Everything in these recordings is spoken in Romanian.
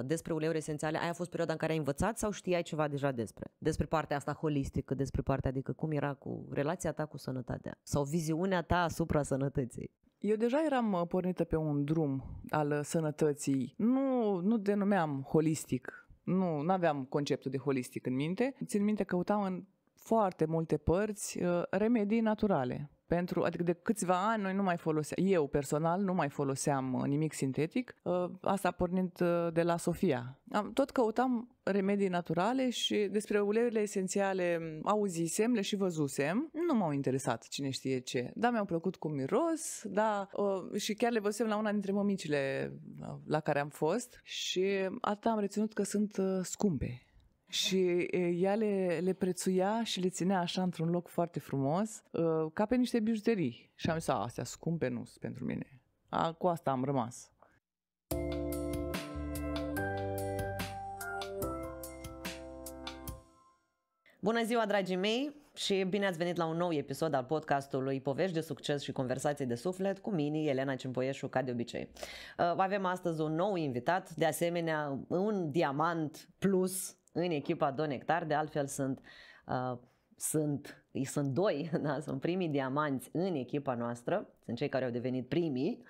asta, despre uleiuri esențiale, aia a fost perioada în care ai învățat sau știai ceva deja despre? Despre partea asta holistică, despre partea, adică cum era cu relația ta cu sănătatea sau viziunea ta asupra sănătății? Eu deja eram uh, pornită pe un drum al uh, sănătății. Nu, nu denumeam holistic, nu aveam conceptul de holistic în minte. Țin minte, căutam în foarte multe părți uh, remedii naturale. Pentru, adică de câțiva ani noi nu mai foloseam, eu personal nu mai foloseam uh, nimic sintetic, uh, asta pornind de la Sofia. Am, tot căutam remedii naturale și despre uleiurile esențiale mm, auzisem, le și văzusem. Nu m-au interesat cine știe ce. Da, mi-au plăcut cu miros, da, și chiar le văzusem la una dintre mămicile la care am fost și atât am reținut că sunt scumpe și ea le, le prețuia și le ținea așa într-un loc foarte frumos, ă, ca pe niște bijuterii. Și am zis, astea scumpe nu sunt pentru mine. A, cu asta am rămas. Bună ziua, dragii mei! Și bine ați venit la un nou episod al podcastului Povești de succes și conversații de suflet cu mine, Elena Cimpoieșu, ca de obicei. Ă, avem astăzi un nou invitat, de asemenea un diamant plus în echipa Donectar, de altfel sunt uh, sunt, sunt doi, da? sunt primii diamanți în echipa noastră, sunt cei care au devenit primii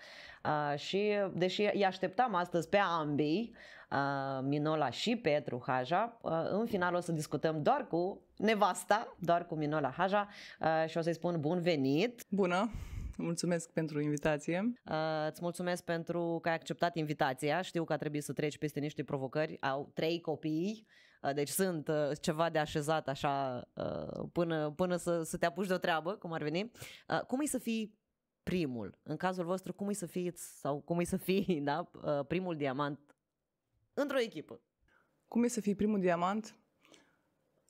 uh, și deși îi așteptam astăzi pe ambii, uh, Minola și Petru Haja, uh, în final o să discutăm doar cu nevasta, doar cu Minola Haja uh, și o să-i spun bun venit! Bună! Mulțumesc pentru invitație. Uh, îți mulțumesc pentru că ai acceptat invitația. Știu că a trebuit să treci peste niște provocări. Au trei copii. Uh, deci sunt uh, ceva de așezat așa uh, până, până să, să te apuci de o treabă, cum ar veni. Cum e să fii primul? În cazul vostru, cum e să fiți sau cum e să fii da, uh, primul diamant într-o echipă? Cum e să fii primul diamant?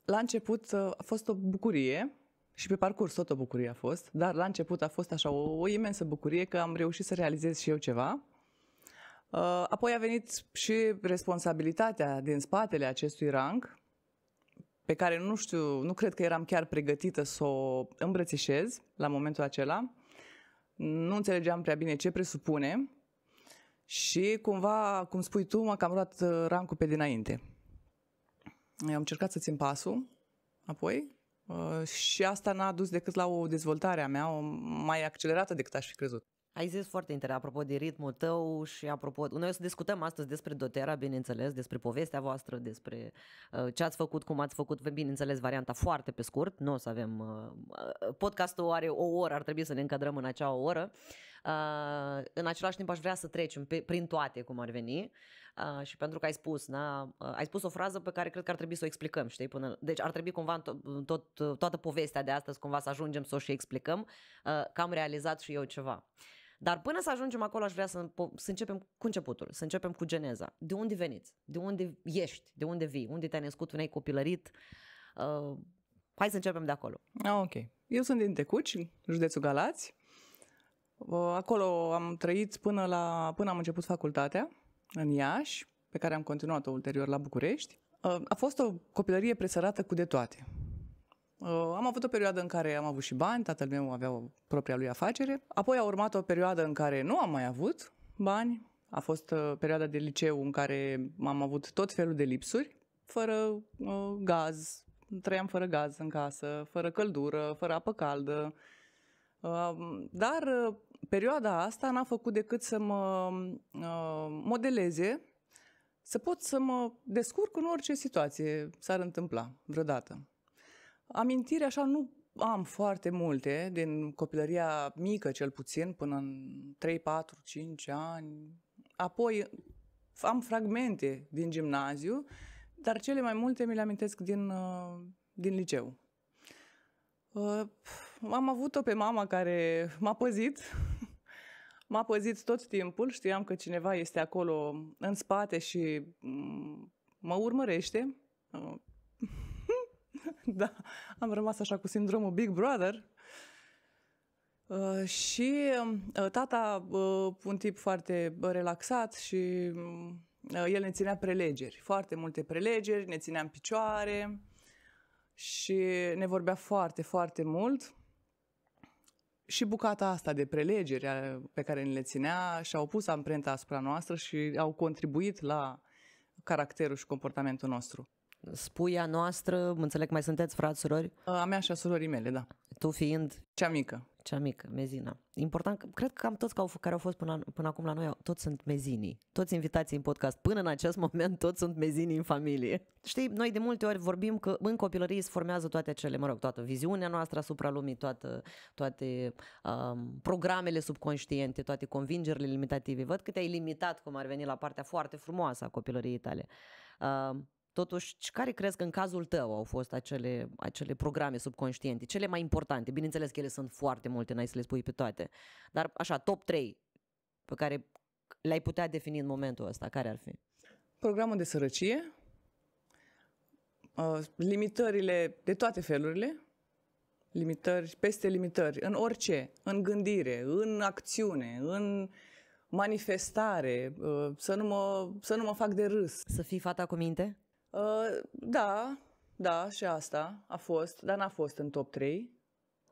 La început a fost o bucurie și pe parcurs tot o bucurie a fost, dar la început a fost așa o, o imensă bucurie că am reușit să realizez și eu ceva Uh, apoi a venit și responsabilitatea din spatele acestui rang, pe care nu știu, nu cred că eram chiar pregătită să o îmbrățișez la momentul acela. Nu înțelegeam prea bine ce presupune și cumva, cum spui tu, m-a cam luat uh, rancul pe dinainte. Eu am încercat să țin pasul apoi uh, și asta n-a dus decât la o dezvoltare a mea o mai accelerată decât aș fi crezut. Ai zis foarte interesant, apropo de ritmul tău și apropo... Noi o să discutăm astăzi despre Dotera, bineînțeles, despre povestea voastră, despre uh, ce ați făcut, cum ați făcut, bineînțeles, varianta foarte pe scurt, nu o să avem... Uh, uh, podcastul are o oră, ar trebui să ne încadrăm în acea oră. Uh, în același timp aș vrea să trecem pe, prin toate, cum ar veni, uh, și pentru că ai spus, na, uh, ai spus o frază pe care cred că ar trebui să o explicăm, știi? Până, deci ar trebui cumva tot, tot, toată povestea de astăzi cumva să ajungem să o și explicăm, uh, că am realizat și eu ceva. Uh, dar până să ajungem acolo aș vrea să, să începem cu începutul, să începem cu geneza. De unde veniți? De unde ești? De unde vii? Unde te-ai născut? Unde ai copilărit? Uh, hai să începem de acolo. Ah, ok. Eu sunt din Tecuci, județul Galați. Uh, acolo am trăit până, la, până am început facultatea, în Iași, pe care am continuat-o ulterior la București. Uh, a fost o copilărie presărată cu de toate. Uh, am avut o perioadă în care am avut și bani, tatăl meu avea o propria lui afacere. Apoi a urmat o perioadă în care nu am mai avut bani. A fost uh, perioada de liceu în care am avut tot felul de lipsuri, fără uh, gaz, trăiam fără gaz în casă, fără căldură, fără apă caldă. Uh, dar uh, perioada asta n-a făcut decât să mă uh, modeleze, să pot să mă descurc în orice situație s-ar întâmpla vreodată. Amintiri așa nu am foarte multe, din copilăria mică cel puțin, până în 3, 4, 5 ani. Apoi am fragmente din gimnaziu, dar cele mai multe mi le amintesc din, uh, din liceu. Uh, am avut-o pe mama care m-a păzit, m-a păzit tot timpul, știam că cineva este acolo în spate și mm, mă urmărește uh, da, am rămas așa cu sindromul Big Brother. Uh, și uh, tata, uh, un tip foarte relaxat și mm, uh, el ne ținea prelegeri, foarte multe prelegeri, ne ținea în picioare și ne vorbea foarte, foarte mult. Și bucata asta de prelegeri uh, pe care ne le ținea și-au pus amprenta asupra noastră și au contribuit la caracterul și comportamentul nostru spuia noastră, înțeleg mai sunteți frați, surori? A mea și a surorii mele, da. Tu fiind? Cea mică. Cea mică, mezina. Important, cred că cam toți care au fost până, până acum la noi, toți sunt mezinii. Toți invitații în podcast, până în acest moment, toți sunt mezinii în familie. Știi, noi de multe ori vorbim că în copilărie se formează toate cele, mă rog, toată viziunea noastră asupra lumii, toată, toate um, programele subconștiente, toate convingerile limitative. Văd că te-ai limitat, cum ar veni, la partea foarte frumoasă a copilăriei tale. Uh, Totuși, care crezi că în cazul tău au fost acele, acele programe subconștiente, cele mai importante? Bineînțeles că ele sunt foarte multe, n-ai să le spui pe toate. Dar așa, top 3 pe care le-ai putea defini în momentul ăsta, care ar fi? Programul de sărăcie, uh, limitările de toate felurile, limitări, peste limitări, în orice, în gândire, în acțiune, în manifestare, uh, să nu mă, să nu mă fac de râs. Să fii fata cu minte? Uh, da, da, și asta a fost, dar n-a fost în top 3,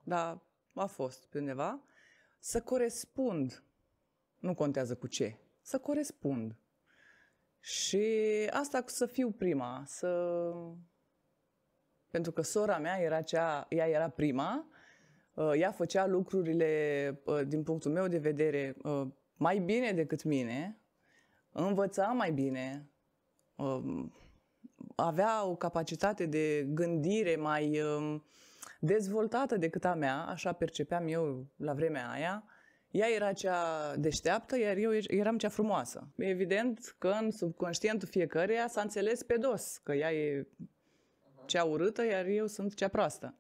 dar a fost pe undeva. Să corespund, nu contează cu ce, să corespund. Și asta să fiu prima, să... Pentru că sora mea era cea, ea era prima, uh, ea făcea lucrurile, uh, din punctul meu de vedere, mai bine decât mine, învăța mai bine, um, avea o capacitate de gândire mai um, dezvoltată decât a mea, așa percepeam eu la vremea aia, ea era cea deșteaptă, iar eu eram cea frumoasă. Evident că în subconștientul fiecăreia s-a înțeles pe dos, că ea e cea urâtă, iar eu sunt cea proastă.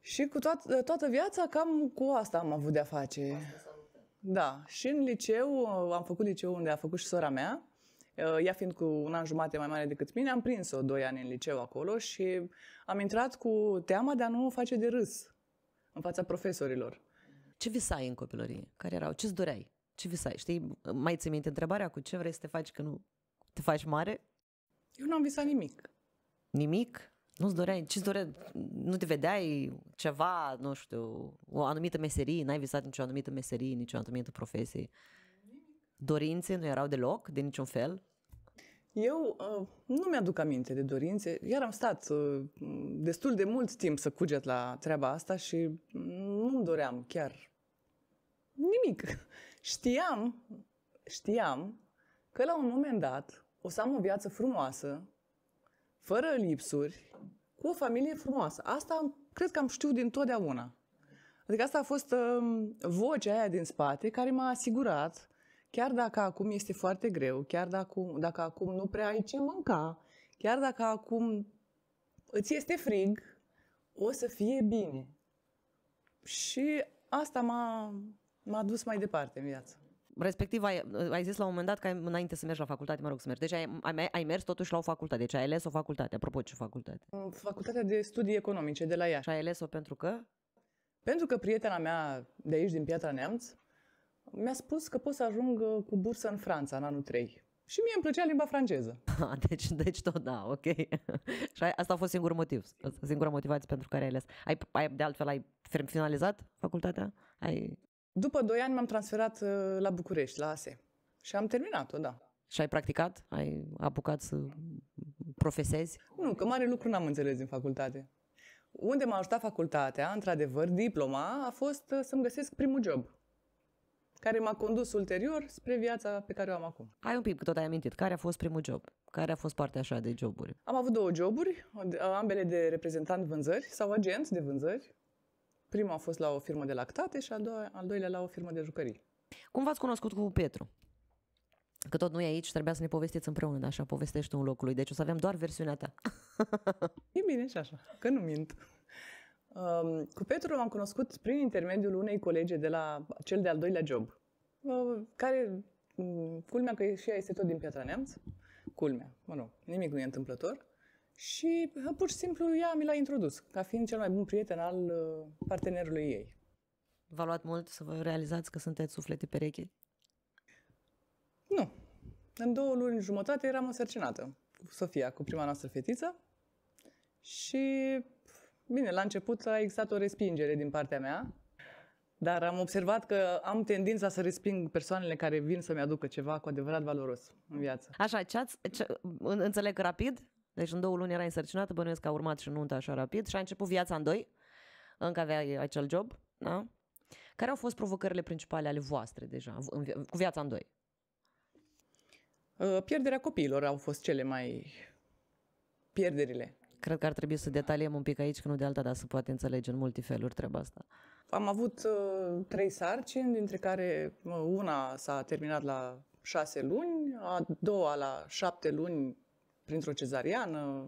Și cu toată, toată viața cam cu asta am avut de-a face. Da, și în liceu, am făcut liceu unde a făcut și sora mea, Uh, ea fiind cu un an jumate mai mare decât mine, am prins-o doi ani în liceu acolo și am intrat cu teama de a nu o face de râs în fața profesorilor. Ce visai în copilărie? Care erau? Ce-ți doreai? Ce visai? Știi, mai ți minte întrebarea cu ce vrei să te faci când nu te faci mare? Eu nu am visat nimic. Nimic? Nu-ți doreai? ce doreai? Nu te vedeai ceva, nu știu, o anumită meserie? N-ai visat nicio anumită meserie, nicio anumită profesie? Dorințe nu erau deloc, de niciun fel? Eu uh, nu mi-aduc aminte de dorințe, iar am stat uh, destul de mult timp să cuget la treaba asta și nu-mi doream chiar nimic. Știam, știam că la un moment dat o să am o viață frumoasă, fără lipsuri, cu o familie frumoasă. Asta am, cred că am știut din totdeauna. Adică asta a fost uh, vocea aia din spate care m-a asigurat Chiar dacă acum este foarte greu, chiar dacă, dacă acum nu prea ai ce mânca, chiar dacă acum îți este frig, o să fie bine. Și asta m-a, m-a dus mai departe în viață. Respectiv, ai, ai zis la un moment dat că ai, înainte să mergi la facultate, mă rog, să mergi. Deci ai, ai, ai mers totuși la o facultate. Deci ai ales o facultate. Apropo, ce facultate? Mm, facultatea de studii economice de la Iași. Și ai ales-o pentru că? Pentru că prietena mea de aici, din Piatra Neamț, mi-a spus că pot să ajung uh, cu bursă în Franța în anul 3. Și mie îmi plăcea limba franceză. Ha, ah, deci, deci tot da, ok. și asta a fost singurul motiv, singura motivație pentru care ai ales. Ai, ai de altfel, ai finalizat facultatea? Ai... După 2 ani m-am transferat uh, la București, la ASE. Și am terminat-o, da. Și ai practicat? Ai apucat să profesezi? Nu, că mare lucru n-am înțeles din facultate. Unde m-a ajutat facultatea, într-adevăr, diploma, a fost uh, să-mi găsesc primul job care m-a condus ulterior spre viața pe care o am acum. Ai un pic, tot ai amintit, care a fost primul job? Care a fost partea așa de joburi? Am avut două joburi, ambele de reprezentant vânzări sau agent de vânzări. Prima a fost la o firmă de lactate și al, doua, al doilea la o firmă de jucării. Cum v-ați cunoscut cu Petru? Că tot nu e aici, trebuia să ne povestiți împreună, da, așa povestești un locului. Deci o să avem doar versiunea ta. e bine și așa, că nu mint. Um, cu Petru l-am cunoscut prin intermediul unei colege de la cel de-al doilea job, uh, care, mm, culmea că și ea este tot din Piatra Neamț, culmea, mă rog, nimic nu e întâmplător, și uh, pur și simplu ea mi l-a introdus, ca fiind cel mai bun prieten al uh, partenerului ei. V-a luat mult să vă realizați că sunteți suflete pereche? Nu. În două luni jumătate eram însărcinată cu Sofia, cu prima noastră fetiță și Bine, la început a existat o respingere din partea mea, dar am observat că am tendința să resping persoanele care vin să-mi aducă ceva cu adevărat valoros în viață. Așa, ce ați, ce, înțeleg rapid? Deci în două luni era însărcinată, bănuiesc că a urmat și nunta așa rapid și a început viața în doi, încă avea acel job, da? Care au fost provocările principale ale voastre deja, cu viața în doi? Uh, pierderea copiilor au fost cele mai pierderile. Cred că ar trebui să detaliem un pic aici, că nu de alta, dar să poate înțelege în multe feluri treaba asta. Am avut uh, trei sarcini, dintre care uh, una s-a terminat la șase luni, a doua la șapte luni printr-o cezariană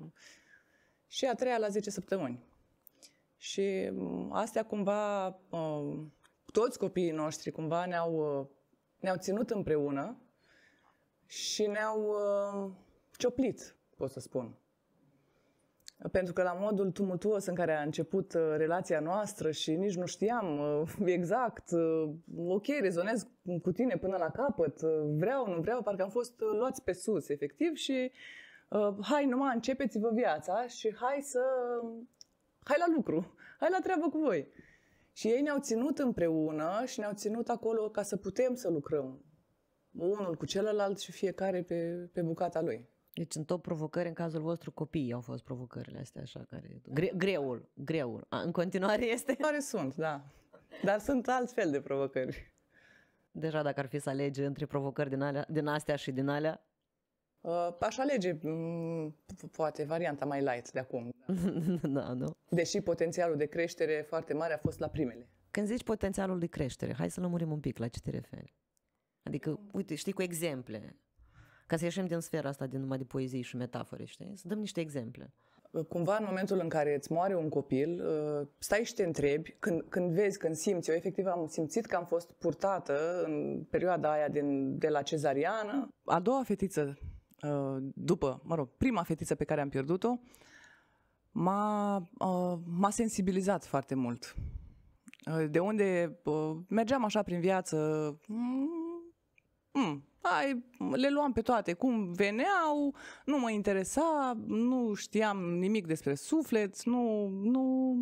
și a treia la zece săptămâni. Și mm, astea cumva, uh, toți copiii noștri cumva ne-au, uh, ne-au ținut împreună și ne-au uh, cioplit, pot să spun pentru că la modul tumultuos în care a început uh, relația noastră și nici nu știam uh, exact, uh, ok, rezonez cu tine până la capăt, vreau, nu vreau, parcă am fost luați pe sus, efectiv, și uh, hai numai începeți-vă viața și hai să... hai la lucru, hai la treabă cu voi. Și ei ne-au ținut împreună și ne-au ținut acolo ca să putem să lucrăm unul cu celălalt și fiecare pe, pe bucata lui. Deci sunt tot provocări, în cazul vostru, copiii au fost provocările astea așa care... Gre- greul, greul. A, în continuare este? Care sunt, da. Dar sunt alt fel de provocări. Deja dacă ar fi să alege între provocări din, alea, din astea și din alea? Uh, aș alege, mm, poate, varianta mai light de acum. da, nu? Deși potențialul de creștere foarte mare a fost la primele. Când zici potențialul de creștere, hai să lămurim un pic la ce te referi. Adică, uite, știi, cu exemple ca să ieșim din sfera asta de numai de poezii și metafore, știi? Să dăm niște exemple. Cumva în momentul în care îți moare un copil, uh, stai și te întrebi, când, când vezi, când simți, eu efectiv am simțit că am fost purtată în perioada aia din, de la cezariană. A doua fetiță, uh, după, mă rog, prima fetiță pe care am pierdut-o, m-a, uh, m-a sensibilizat foarte mult. De unde mergeam așa prin viață, mm, mm, ai, le luam pe toate, cum veneau, nu mă interesa, nu știam nimic despre suflet, nu, nu,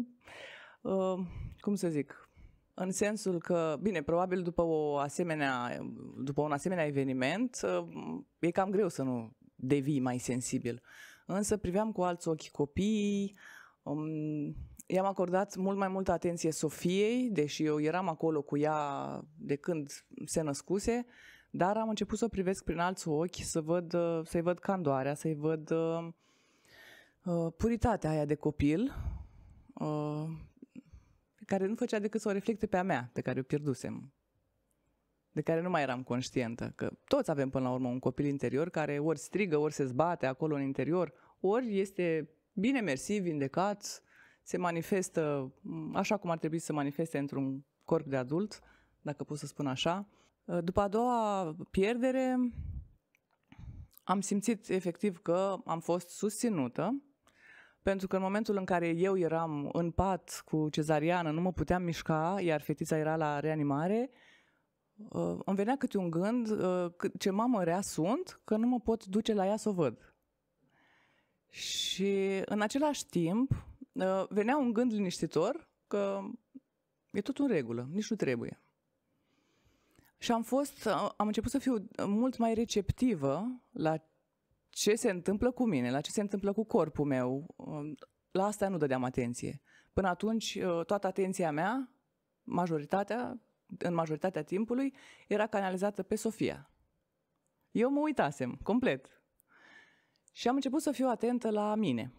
uh, cum să zic, în sensul că, bine, probabil după, o asemenea, după un asemenea eveniment, uh, e cam greu să nu devii mai sensibil. Însă priveam cu alți ochi copiii, um, i-am acordat mult mai multă atenție Sofiei, deși eu eram acolo cu ea de când se născuse, dar am început să o privesc prin alți ochi, să văd, să-i văd candoarea, să-i văd uh, puritatea aia de copil, uh, care nu făcea decât să o reflecte pe a mea, pe care o pierdusem, de care nu mai eram conștientă, că toți avem până la urmă un copil interior care ori strigă, ori se zbate acolo în interior, ori este bine mersi, vindecat, se manifestă așa cum ar trebui să se manifeste într-un corp de adult, dacă pot să spun așa, Ă, după a doua pierdere, am simțit efectiv că am fost susținută, pentru că în momentul în care eu eram în pat cu cezariană, nu mă puteam mișca, iar fetița era la reanimare, ă, îmi venea câte un gând, ă, ce mamă rea sunt, că nu mă pot duce la ea să o văd. Și în același timp venea un gând liniștitor că e tot în regulă, nici nu trebuie. Și am fost, am început să fiu mult mai receptivă la ce se întâmplă cu mine, la ce se întâmplă cu corpul meu. Um, la asta nu dădeam atenție. Până atunci, uh, toată atenția mea, majoritatea, în majoritatea timpului, era canalizată pe Sofia. Eu mă uitasem complet. Și am început să fiu atentă la mine.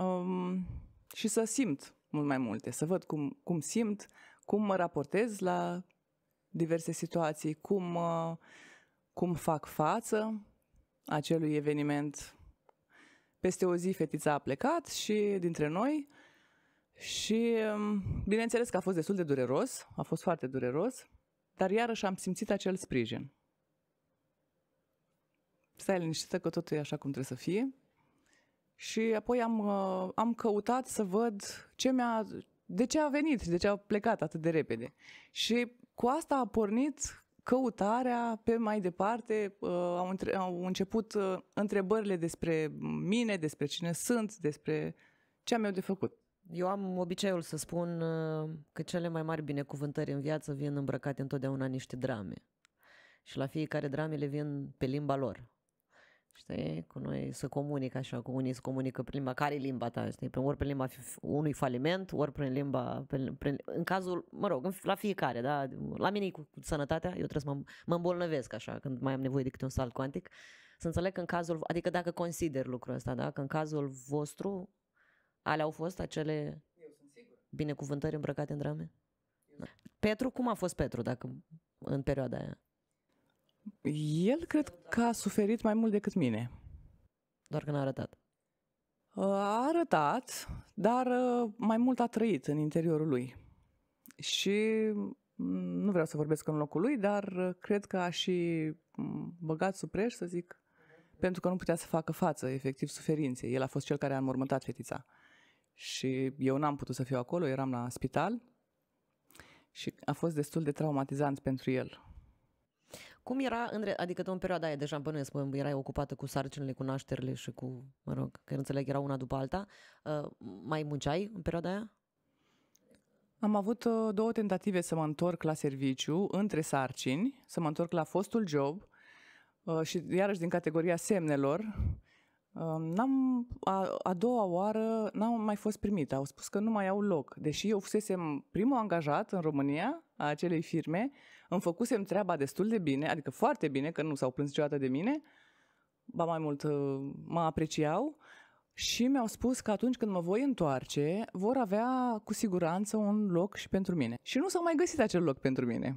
Um, și să simt mult mai multe, să văd cum, cum simt, cum mă raportez la diverse situații, cum, uh, cum fac față acelui eveniment. Peste o zi fetița a plecat și dintre noi și um, bineînțeles că a fost destul de dureros, a fost foarte dureros, dar iarăși am simțit acel sprijin. Stai liniștită că totul e așa cum trebuie să fie. Și apoi am, uh, am căutat să văd ce mi-a, de ce a venit, de ce a plecat atât de repede. Și cu asta a pornit căutarea pe mai departe, uh, au, între, au început uh, întrebările despre mine, despre cine sunt, despre ce am eu de făcut. Eu am obiceiul să spun uh, că cele mai mari binecuvântări în viață vin îmbrăcate întotdeauna niște drame. Și la fiecare drame le vin pe limba lor știi, cu noi să comunică așa, cu unii se comunică prin limba, care e limba ta, știi, prin, ori prin limba unui faliment, ori prin limba, prin, prin, în cazul, mă rog, la fiecare, da, la mine e cu, cu sănătatea, eu trebuie să mă, mă îmbolnăvesc așa, când mai am nevoie de câte un salt cuantic, să înțeleg că în cazul, adică dacă consider lucrul ăsta, da, că în cazul vostru, alea au fost acele binecuvântări îmbrăcate în drame? Da. Petru, cum a fost Petru, dacă în perioada aia? El cred că a suferit mai mult decât mine. Doar că n-a arătat. Uh, a arătat, dar uh, mai mult a trăit în interiorul lui. Și mm, nu vreau să vorbesc în locul lui, dar uh, cred că a și mm, băgat sub să zic, pentru că nu putea să facă față, efectiv, suferinței. El a fost cel care a înmormântat fetița. Și eu n-am putut să fiu acolo, eram la spital și a fost destul de traumatizant pentru el. Cum era, în, re... adică tu în perioada aia deja bănuiesc, bă, erai ocupată cu sarcinile, cu nașterile și cu, mă rog, că înțeleg, era una după alta. Uh, mai munceai în perioada aia? Am avut uh, două tentative să mă întorc la serviciu, între sarcini, să mă întorc la fostul job uh, și iarăși din categoria semnelor. Uh, n-am, a, a doua oară n-am mai fost primită, au spus că nu mai au loc, deși eu fusesem primul angajat în România a acelei firme îmi făcusem treaba destul de bine, adică foarte bine, că nu s-au plâns niciodată de mine, ba mai mult uh, mă apreciau și mi-au spus că atunci când mă voi întoarce, vor avea cu siguranță un loc și pentru mine. Și nu s au mai găsit acel loc pentru mine.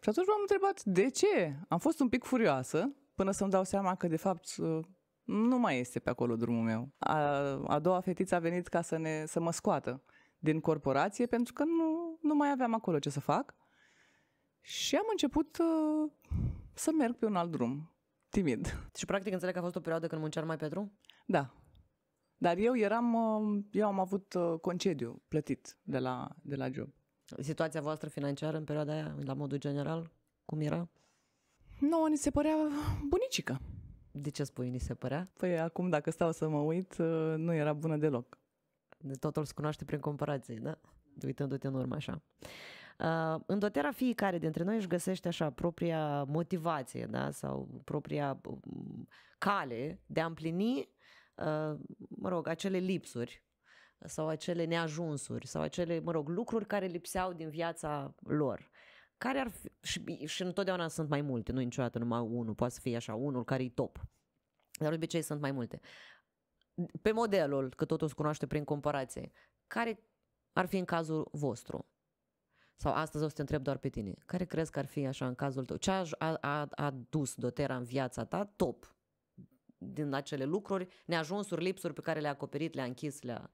Și atunci m-am întrebat de ce. Am fost un pic furioasă până să-mi dau seama că de fapt uh, nu mai este pe acolo drumul meu. A, a doua fetiță a venit ca să, ne, să mă scoată din corporație pentru că nu, nu mai aveam acolo ce să fac. Și am început uh, să merg pe un alt drum, timid. Și practic înțeleg că a fost o perioadă când mai pe Petru? Da. Dar eu eram, uh, eu am avut uh, concediu plătit de la, de la job. Situația voastră financiară în perioada aia, la modul general, cum era? Nu, ni se părea bunicică. De ce spui ni se părea? Păi acum, dacă stau să mă uit, uh, nu era bună deloc. Totul se cunoaște prin comparație, da? Uitându-te în urmă așa. În dotera fiecare dintre noi își găsește așa propria motivație da? sau propria cale de a împlini э, mă rog, acele lipsuri sau acele neajunsuri sau acele, mă rog, lucruri care lipseau din viața lor. Care ar fi, și, și întotdeauna sunt mai multe, nu niciodată numai unul, poate să fie așa, unul care e top. Dar obicei sunt mai multe. Pe modelul, că totul se cunoaște prin comparație, care ar fi în cazul vostru? sau astăzi o să te întreb doar pe tine, care crezi că ar fi așa în cazul tău? Ce a, a, a dus Dotera în viața ta top din acele lucruri, neajunsuri, lipsuri pe care le-a acoperit, le-a închis, le-a...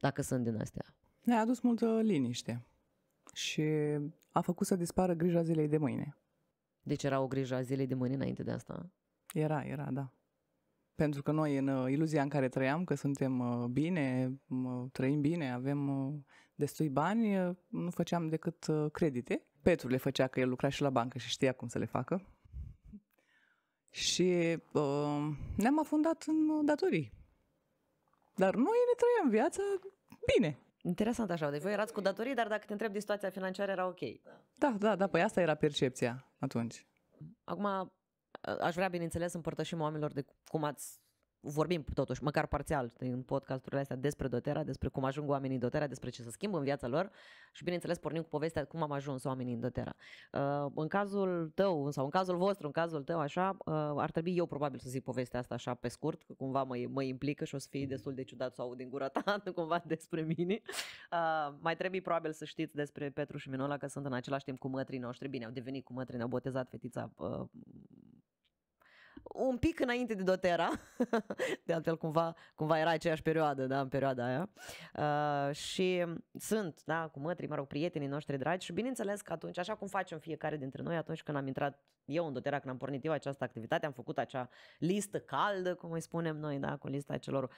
dacă sunt din astea? Ne-a adus multă liniște și a făcut să dispară grija zilei de mâine. Deci era o grijă a zilei de mâine înainte de asta? Era, era, da. Pentru că noi, în uh, iluzia în care trăiam, că suntem uh, bine, trăim bine, avem uh, destui bani, nu făceam decât credite. Petru le făcea că el lucra și la bancă și știa cum să le facă. Și uh, ne-am afundat în datorii. Dar noi ne trăiam viața bine. Interesant așa, deci voi erați cu datorii, dar dacă te întreb de situația financiară era ok. Da, da, da, păi asta era percepția atunci. Acum, Aș vrea, bineînțeles, să împărtășim oamenilor de cum ați vorbim totuși, măcar parțial, în podcasturile astea despre Dotera, despre cum ajung oamenii în Dotera, despre ce se schimbă în viața lor și, bineînțeles, pornim cu povestea cum am ajuns oamenii în Dotera. Uh, în cazul tău, sau în cazul vostru, în cazul tău, așa, uh, ar trebui eu probabil să zic povestea asta așa pe scurt, că cumva mă, mă implică și o să fie mhm. destul de ciudat să aud din gura ta cumva despre mine. Uh, mai trebuie probabil să știți despre Petru și Minola că sunt în același timp cu mătrii noștri. Bine, au devenit cu mătrii, ne-au botezat fetița un pic înainte de Dotera, de altfel cumva, cumva era aceeași perioadă, da, în perioada aia. Uh, și sunt, da, cu mătrii, mă rog, prietenii noștri dragi și bineînțeles că atunci, așa cum facem fiecare dintre noi atunci când am intrat eu în Dotera, când am pornit eu această activitate, am făcut acea listă caldă, cum îi spunem noi, da, cu lista celor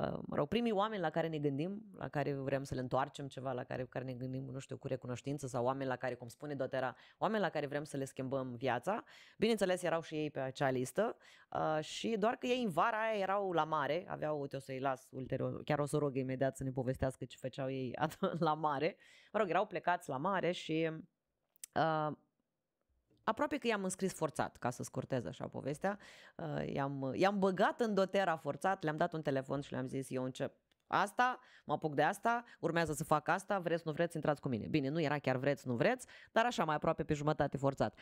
Uh, mă rog, primii oameni la care ne gândim, la care vrem să le întoarcem ceva, la care, care ne gândim, nu știu, cu recunoștință sau oameni la care, cum spune Dotera, oameni la care vrem să le schimbăm viața, bineînțeles erau și ei pe acea listă uh, și doar că ei în vara aia erau la mare, aveau, uite o să-i las ulterior, chiar o să rog imediat să ne povestească ce făceau ei la mare, mă rog, erau plecați la mare și Uh, aproape că i-am înscris forțat, ca să scurtez așa povestea, uh, i-am, i-am băgat în dotera forțat, le-am dat un telefon și le-am zis eu încep asta, mă apuc de asta, urmează să fac asta, vreți, nu vreți, intrați cu mine. Bine, nu era chiar vreți, nu vreți, dar așa mai aproape pe jumătate forțat.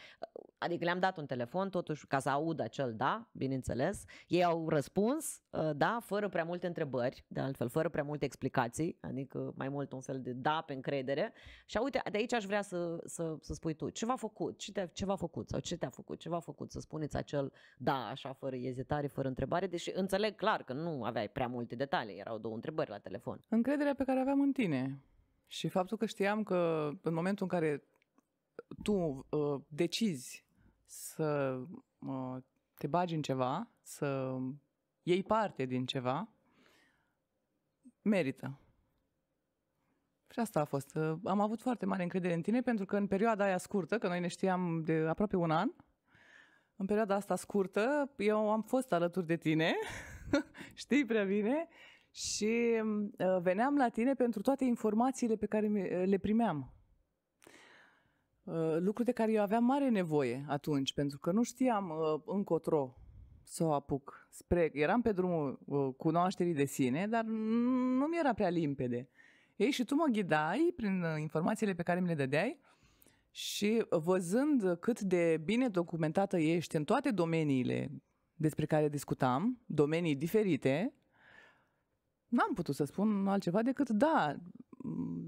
Adică le-am dat un telefon totuși ca să aud acel da, bineînțeles. Ei au răspuns, uh, da, fără prea multe întrebări, de altfel, fără prea multe explicații, adică mai mult un fel de da pe încredere. Și uite, de aici aș vrea să, să, să spui tu, ce v-a făcut, ce, te, ce v-a făcut sau ce te-a făcut, ce v-a făcut, să spuneți acel da, așa, fără ezitare, fără întrebare, deși înțeleg clar că nu aveai prea multe detalii, erau două întrebări întrebări la telefon. Încrederea pe care aveam în tine și faptul că știam că în momentul în care tu uh, decizi să uh, te bagi în ceva, să iei parte din ceva, merită. Și asta a fost. Uh, am avut foarte mare încredere în tine pentru că în perioada aia scurtă, că noi ne știam de aproape un an, în perioada asta scurtă, eu am fost alături de tine, știi prea bine, și mm, uh, veneam la tine pentru toate informațiile pe care uh, le primeam. Uh, Lucruri de care eu aveam mare nevoie atunci, pentru că nu știam încotro să o apuc. Spre, eram pe drumul cunoașterii de sine, dar nu mi era prea limpede. Ei, și tu mă ghidai prin informațiile pe care mi le dădeai și văzând cât de bine documentată ești în toate domeniile despre care discutam, domenii diferite, n-am putut să spun altceva decât da,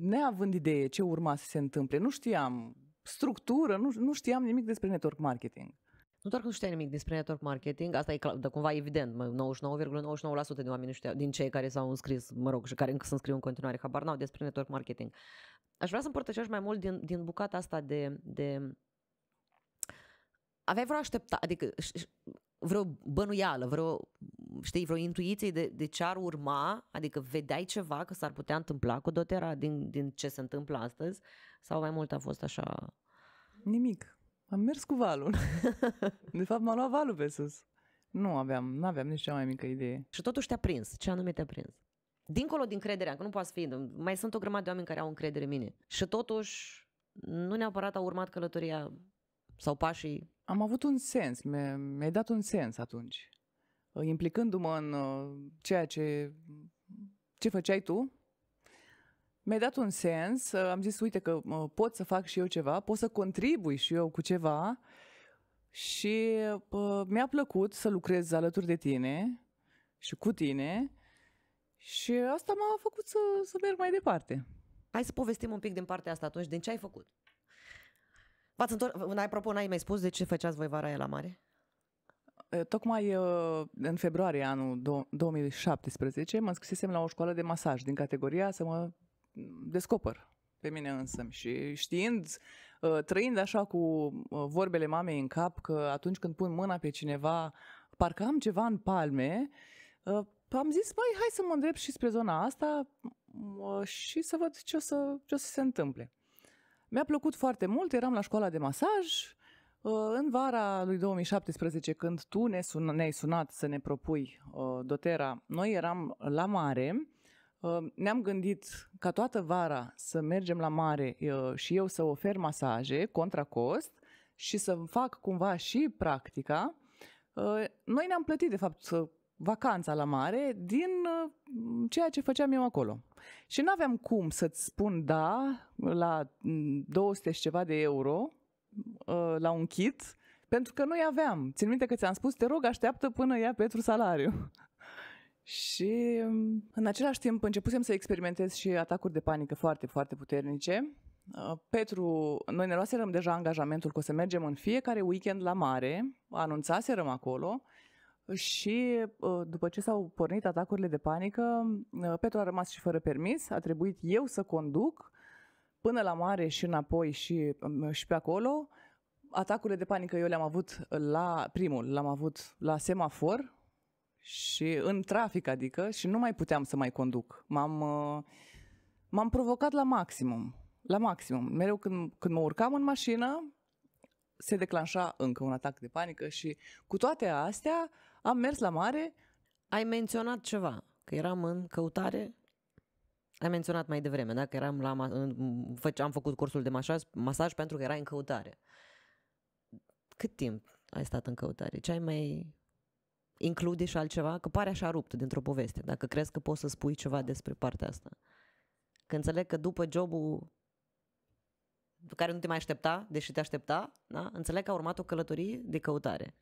neavând idee ce urma să se întâmple, nu știam structură, nu, nu știam nimic despre network marketing. Nu doar că nu știai nimic despre network marketing, asta e dar cumva evident, 99,99% din oameni știau, din cei care s-au înscris, mă rog, și care încă se înscriu în continuare, habar n-au despre network marketing. Aș vrea să împărtășești mai mult din, din bucata asta de, de aveai vreo aștepta, adică vreo bănuială, vreo, știi, vreo intuiție de, de ce ar urma, adică vedeai ceva că s-ar putea întâmpla cu dotera din, din ce se întâmplă astăzi sau mai mult a fost așa? Nimic. Am mers cu valul. de fapt m-a luat valul pe sus. Nu aveam, nu aveam nici cea mai mică idee. Și totuși te-a prins. Ce anume te-a prins? Dincolo din crederea, că nu poate fi, mai sunt o grămadă de oameni care au încredere în mine. Și totuși, nu neapărat au urmat călătoria sau pașii am avut un sens, mi-ai dat un sens atunci. Ă, implicându-mă în ă, ceea ce, ce făceai tu, mi-ai dat un sens, ă, am zis, uite că pot să fac și eu ceva, pot să contribui și eu cu ceva și mi-a plăcut să lucrez alături de tine și cu tine și asta m-a făcut să, să merg mai departe. Hai să povestim un pic din partea asta atunci, din ce ai făcut? V-ați întors, apropo, n-ai mai spus de ce făceați voi vara aia la mare? Tocmai în februarie anul 2017 mă scrisesem la o școală de masaj din categoria să mă descoper pe mine însă și știind, trăind așa cu vorbele mamei în cap că atunci când pun mâna pe cineva parcă am ceva în palme, am zis, băi, hai să mă îndrept și spre zona asta și să văd ce o să, ce o să se întâmple. Mi-a plăcut foarte mult, eram la școala de masaj. Uh, în vara lui 2017, când tu ne sun- ne-ai sunat să ne propui uh, Dotera, noi eram la mare, uh, ne-am gândit ca toată vara să mergem la mare și eu să ofer masaje contra cost și să fac cumva și practica. Noi ne-am plătit, de fapt, vacanța la mare din uh, ceea ce făceam eu acolo. Și nu aveam cum să-ți spun da la 200 mm, și ceva de euro uh, la un kit, pentru că noi aveam. Țin minte că ți-am spus, te rog, așteaptă până ia pentru salariu. și mm, în același timp începusem să experimentez și atacuri de panică foarte, foarte puternice. Uh, Petru, noi ne luaserăm deja angajamentul că o să mergem în fiecare weekend la mare, anunțaserăm acolo și ă, după ce s-au pornit atacurile de panică, ă, Petru a rămas și fără permis, a trebuit eu să conduc până la mare și înapoi și, ă, și pe acolo. Atacurile de panică eu le-am avut la primul, l-am avut la semafor și în trafic, adică, și nu mai puteam să mai conduc. M-am, m-am provocat la maximum, la maximum. Mereu când, când mă urcam în mașină, se declanșa încă un atac de panică și cu toate astea am mers la mare. Ai menționat ceva, că eram în căutare ai menționat mai devreme, da? Că eram la, am făcut cursul de masaj, masaj pentru că era în căutare. Cât timp ai stat în căutare? Ce ai mai include și altceva? Că pare așa rupt dintr-o poveste. Dacă crezi că poți să spui ceva despre partea asta. Că înțeleg că după jobul care nu te mai aștepta, deși te aștepta, da? înțeleg că a urmat o călătorie de căutare.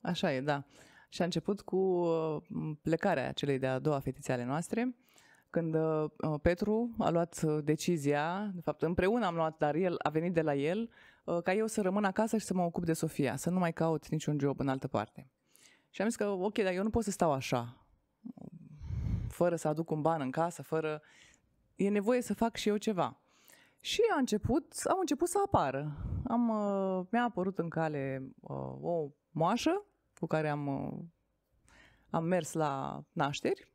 Așa e, da. Uh, și a început cu uh, plecarea celei de-a doua fetițe ale noastre, când uh, uh, Petru a luat decizia, de fapt împreună am luat, dar el a venit de la el, ca eu să rămân acasă și să mă ocup de Sofia, să nu mai caut niciun job în altă parte. Și am zis că, ok, dar eu nu pot să stau așa, fără să aduc un ban în casă, fără... E nevoie să fac și eu ceva. Și a început, au început să apară. Am, mi-a apărut în cale o moașă cu care am, uh, am mers la nașteri.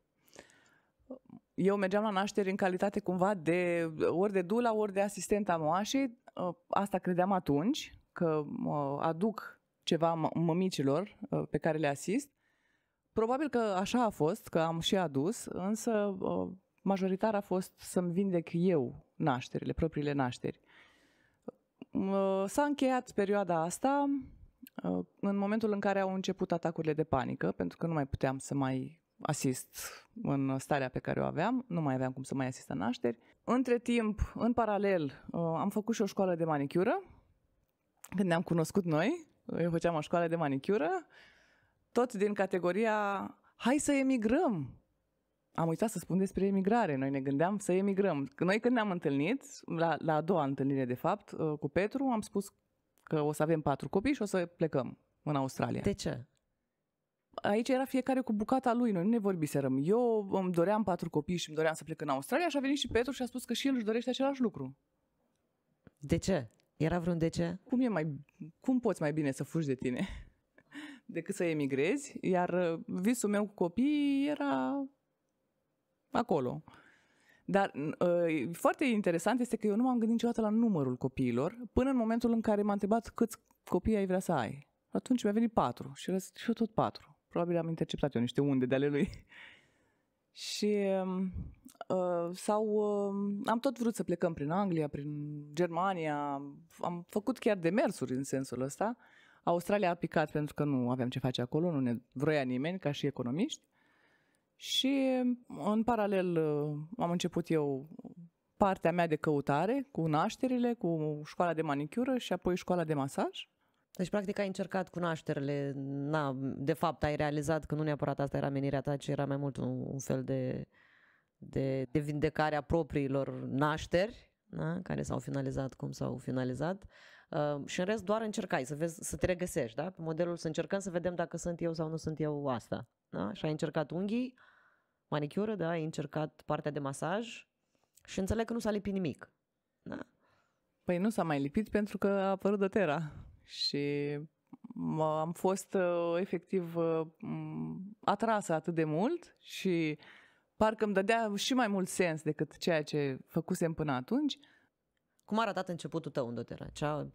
Eu mergeam la nașteri în calitate cumva de ori de dula, ori de asistenta moașei. Uh, asta credeam atunci, că aduc ceva mămicilor uh, pe care le asist. Probabil că așa a fost, că am și adus, însă majoritar a fost să-mi vindec eu nașterile, propriile nașteri. S-a încheiat perioada asta, Uh, în momentul în care au început atacurile de panică, pentru că nu mai puteam să mai asist în starea pe care o aveam, nu mai aveam cum să mai asist la nașteri. Între timp, în paralel, uh, am făcut și o școală de manicură. Când ne-am cunoscut noi, uh, eu făceam o școală de manicură, tot din categoria hai să emigrăm. Am uitat să spun despre emigrare. Noi ne gândeam să emigrăm. Noi când ne-am întâlnit, la, la a doua întâlnire de fapt, cu Petru, am spus că o să avem patru copii și o să plecăm în Australia. De ce? Aici era fiecare cu bucata lui, noi nu ne vorbiserăm. Eu îmi doream patru copii și îmi doream să plec în Australia și a venit și Petru și a spus că și el își dorește același lucru. De ce? Era vreun de ce? Cum, e mai, cum poți mai bine să fugi de tine decât să emigrezi? Iar uh, visul meu cu copii era acolo. Dar uh, foarte interesant este că eu nu m-am gândit niciodată la numărul copiilor până în momentul în care m-a întrebat câți copii ai vrea să ai. Atunci mi-a venit patru și răs, și eu tot patru. Probabil am interceptat eu niște unde de ale lui. și um, uh, sau uh, am tot vrut să plecăm prin Anglia, prin Germania, am făcut chiar demersuri în sensul ăsta. Australia a picat pentru că nu aveam ce face acolo, nu ne vroia nimeni ca și economiști. Și în paralel uh, am început eu partea mea de căutare cu nașterile, cu școala de manicură și apoi școala de masaj. Deci, practic, ai încercat cu nașterile, na, de fapt, ai realizat că nu neapărat asta era menirea ta, ci era mai mult un, un fel de, de, de vindecare a propriilor nașteri, da? care s-au finalizat cum s-au finalizat. Uh, și în rest doar încercai să, vezi, să te regăsești, da? Pe modelul să încercăm să vedem dacă sunt eu sau nu sunt eu asta. Da? Și ai încercat unghii, manicură, da, ai încercat partea de masaj și înțeleg că nu s-a lipit nimic. Da? Păi nu s-a mai lipit pentru că a apărut dotera și am fost uh, efectiv uh, atrasă atât de mult și parcă îmi dădea și mai mult sens decât ceea ce făcusem până atunci. Cum a arătat începutul tău în dotera? Ce,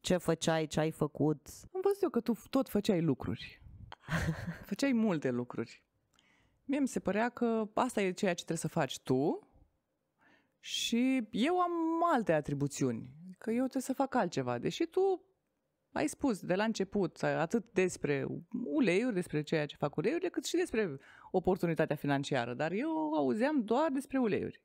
ce făceai, ce ai făcut? Am văzut eu că tu tot făceai lucruri. făceai multe lucruri. Mie mi se părea că asta e ceea ce trebuie să faci tu și eu am alte atribuțiuni, că eu trebuie să fac altceva, deși tu ai spus de la început atât despre uleiuri, despre ceea ce fac uleiurile, cât și despre oportunitatea financiară, dar eu auzeam doar despre uleiuri.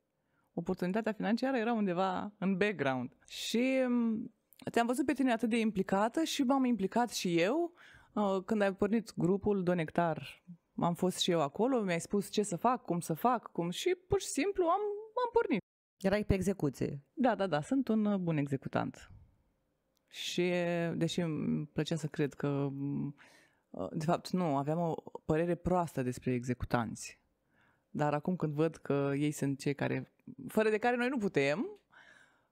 Oportunitatea financiară era undeva în background. Și mm, te-am văzut pe tine atât de implicată și m-am implicat și eu uh, când ai pornit grupul Donectar am fost și eu acolo, mi-ai spus ce să fac, cum să fac, cum și pur și simplu am, am pornit. Erai pe execuție. Da, da, da, sunt un uh, bun executant. Și deși îmi plăcea să cred că, uh, de fapt nu, aveam o părere proastă despre executanți. Dar acum când văd că ei sunt cei care, fără de care noi nu putem,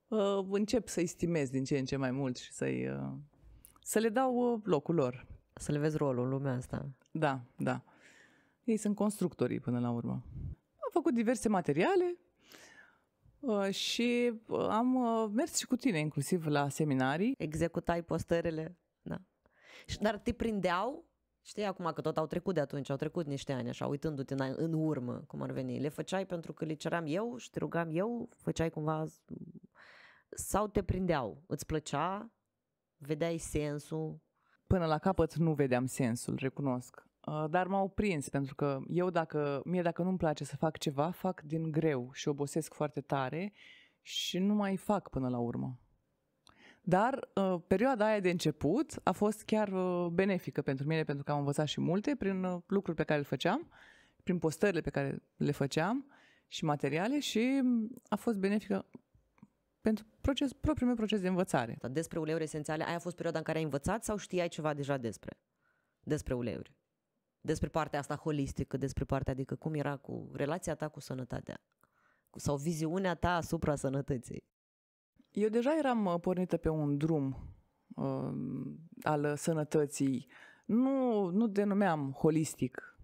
uh, încep să-i stimez din ce în ce mai mult și să-i, să le dau locul lor. Să le vezi rolul în lumea asta. Da, da. Ei sunt constructorii până la urmă. Am făcut diverse materiale uh, și uh, am uh, mers și cu tine, inclusiv la seminarii. Executai postările, da. Dar te prindeau Știi acum că tot au trecut de atunci, au trecut niște ani așa, uitându-te în, în urmă cum ar veni. Le făceai pentru că le ceram eu și te rugam eu, făceai cumva sau te prindeau, îți plăcea, vedeai sensul? Până la capăt nu vedeam sensul, recunosc. Uh, dar m-au prins pentru că eu dacă, mie dacă nu-mi place să fac ceva, fac din greu și obosesc foarte tare și nu mai fac până la urmă. Dar uh, perioada aia de început a fost chiar uh, benefică pentru mine pentru că am învățat și multe prin uh, lucruri pe care le făceam, prin postările pe care le făceam și materiale și a fost benefică pentru proces, propriul meu proces de învățare. Dar despre uleiuri esențiale, aia a fost perioada în care ai învățat sau știai ceva deja despre? Despre uleiuri despre partea asta holistică, despre partea, adică cum era cu relația ta cu sănătatea sau viziunea ta asupra sănătății? Eu deja eram uh, pornită pe un drum uh, al uh, sănătății. Nu, nu denumeam holistic.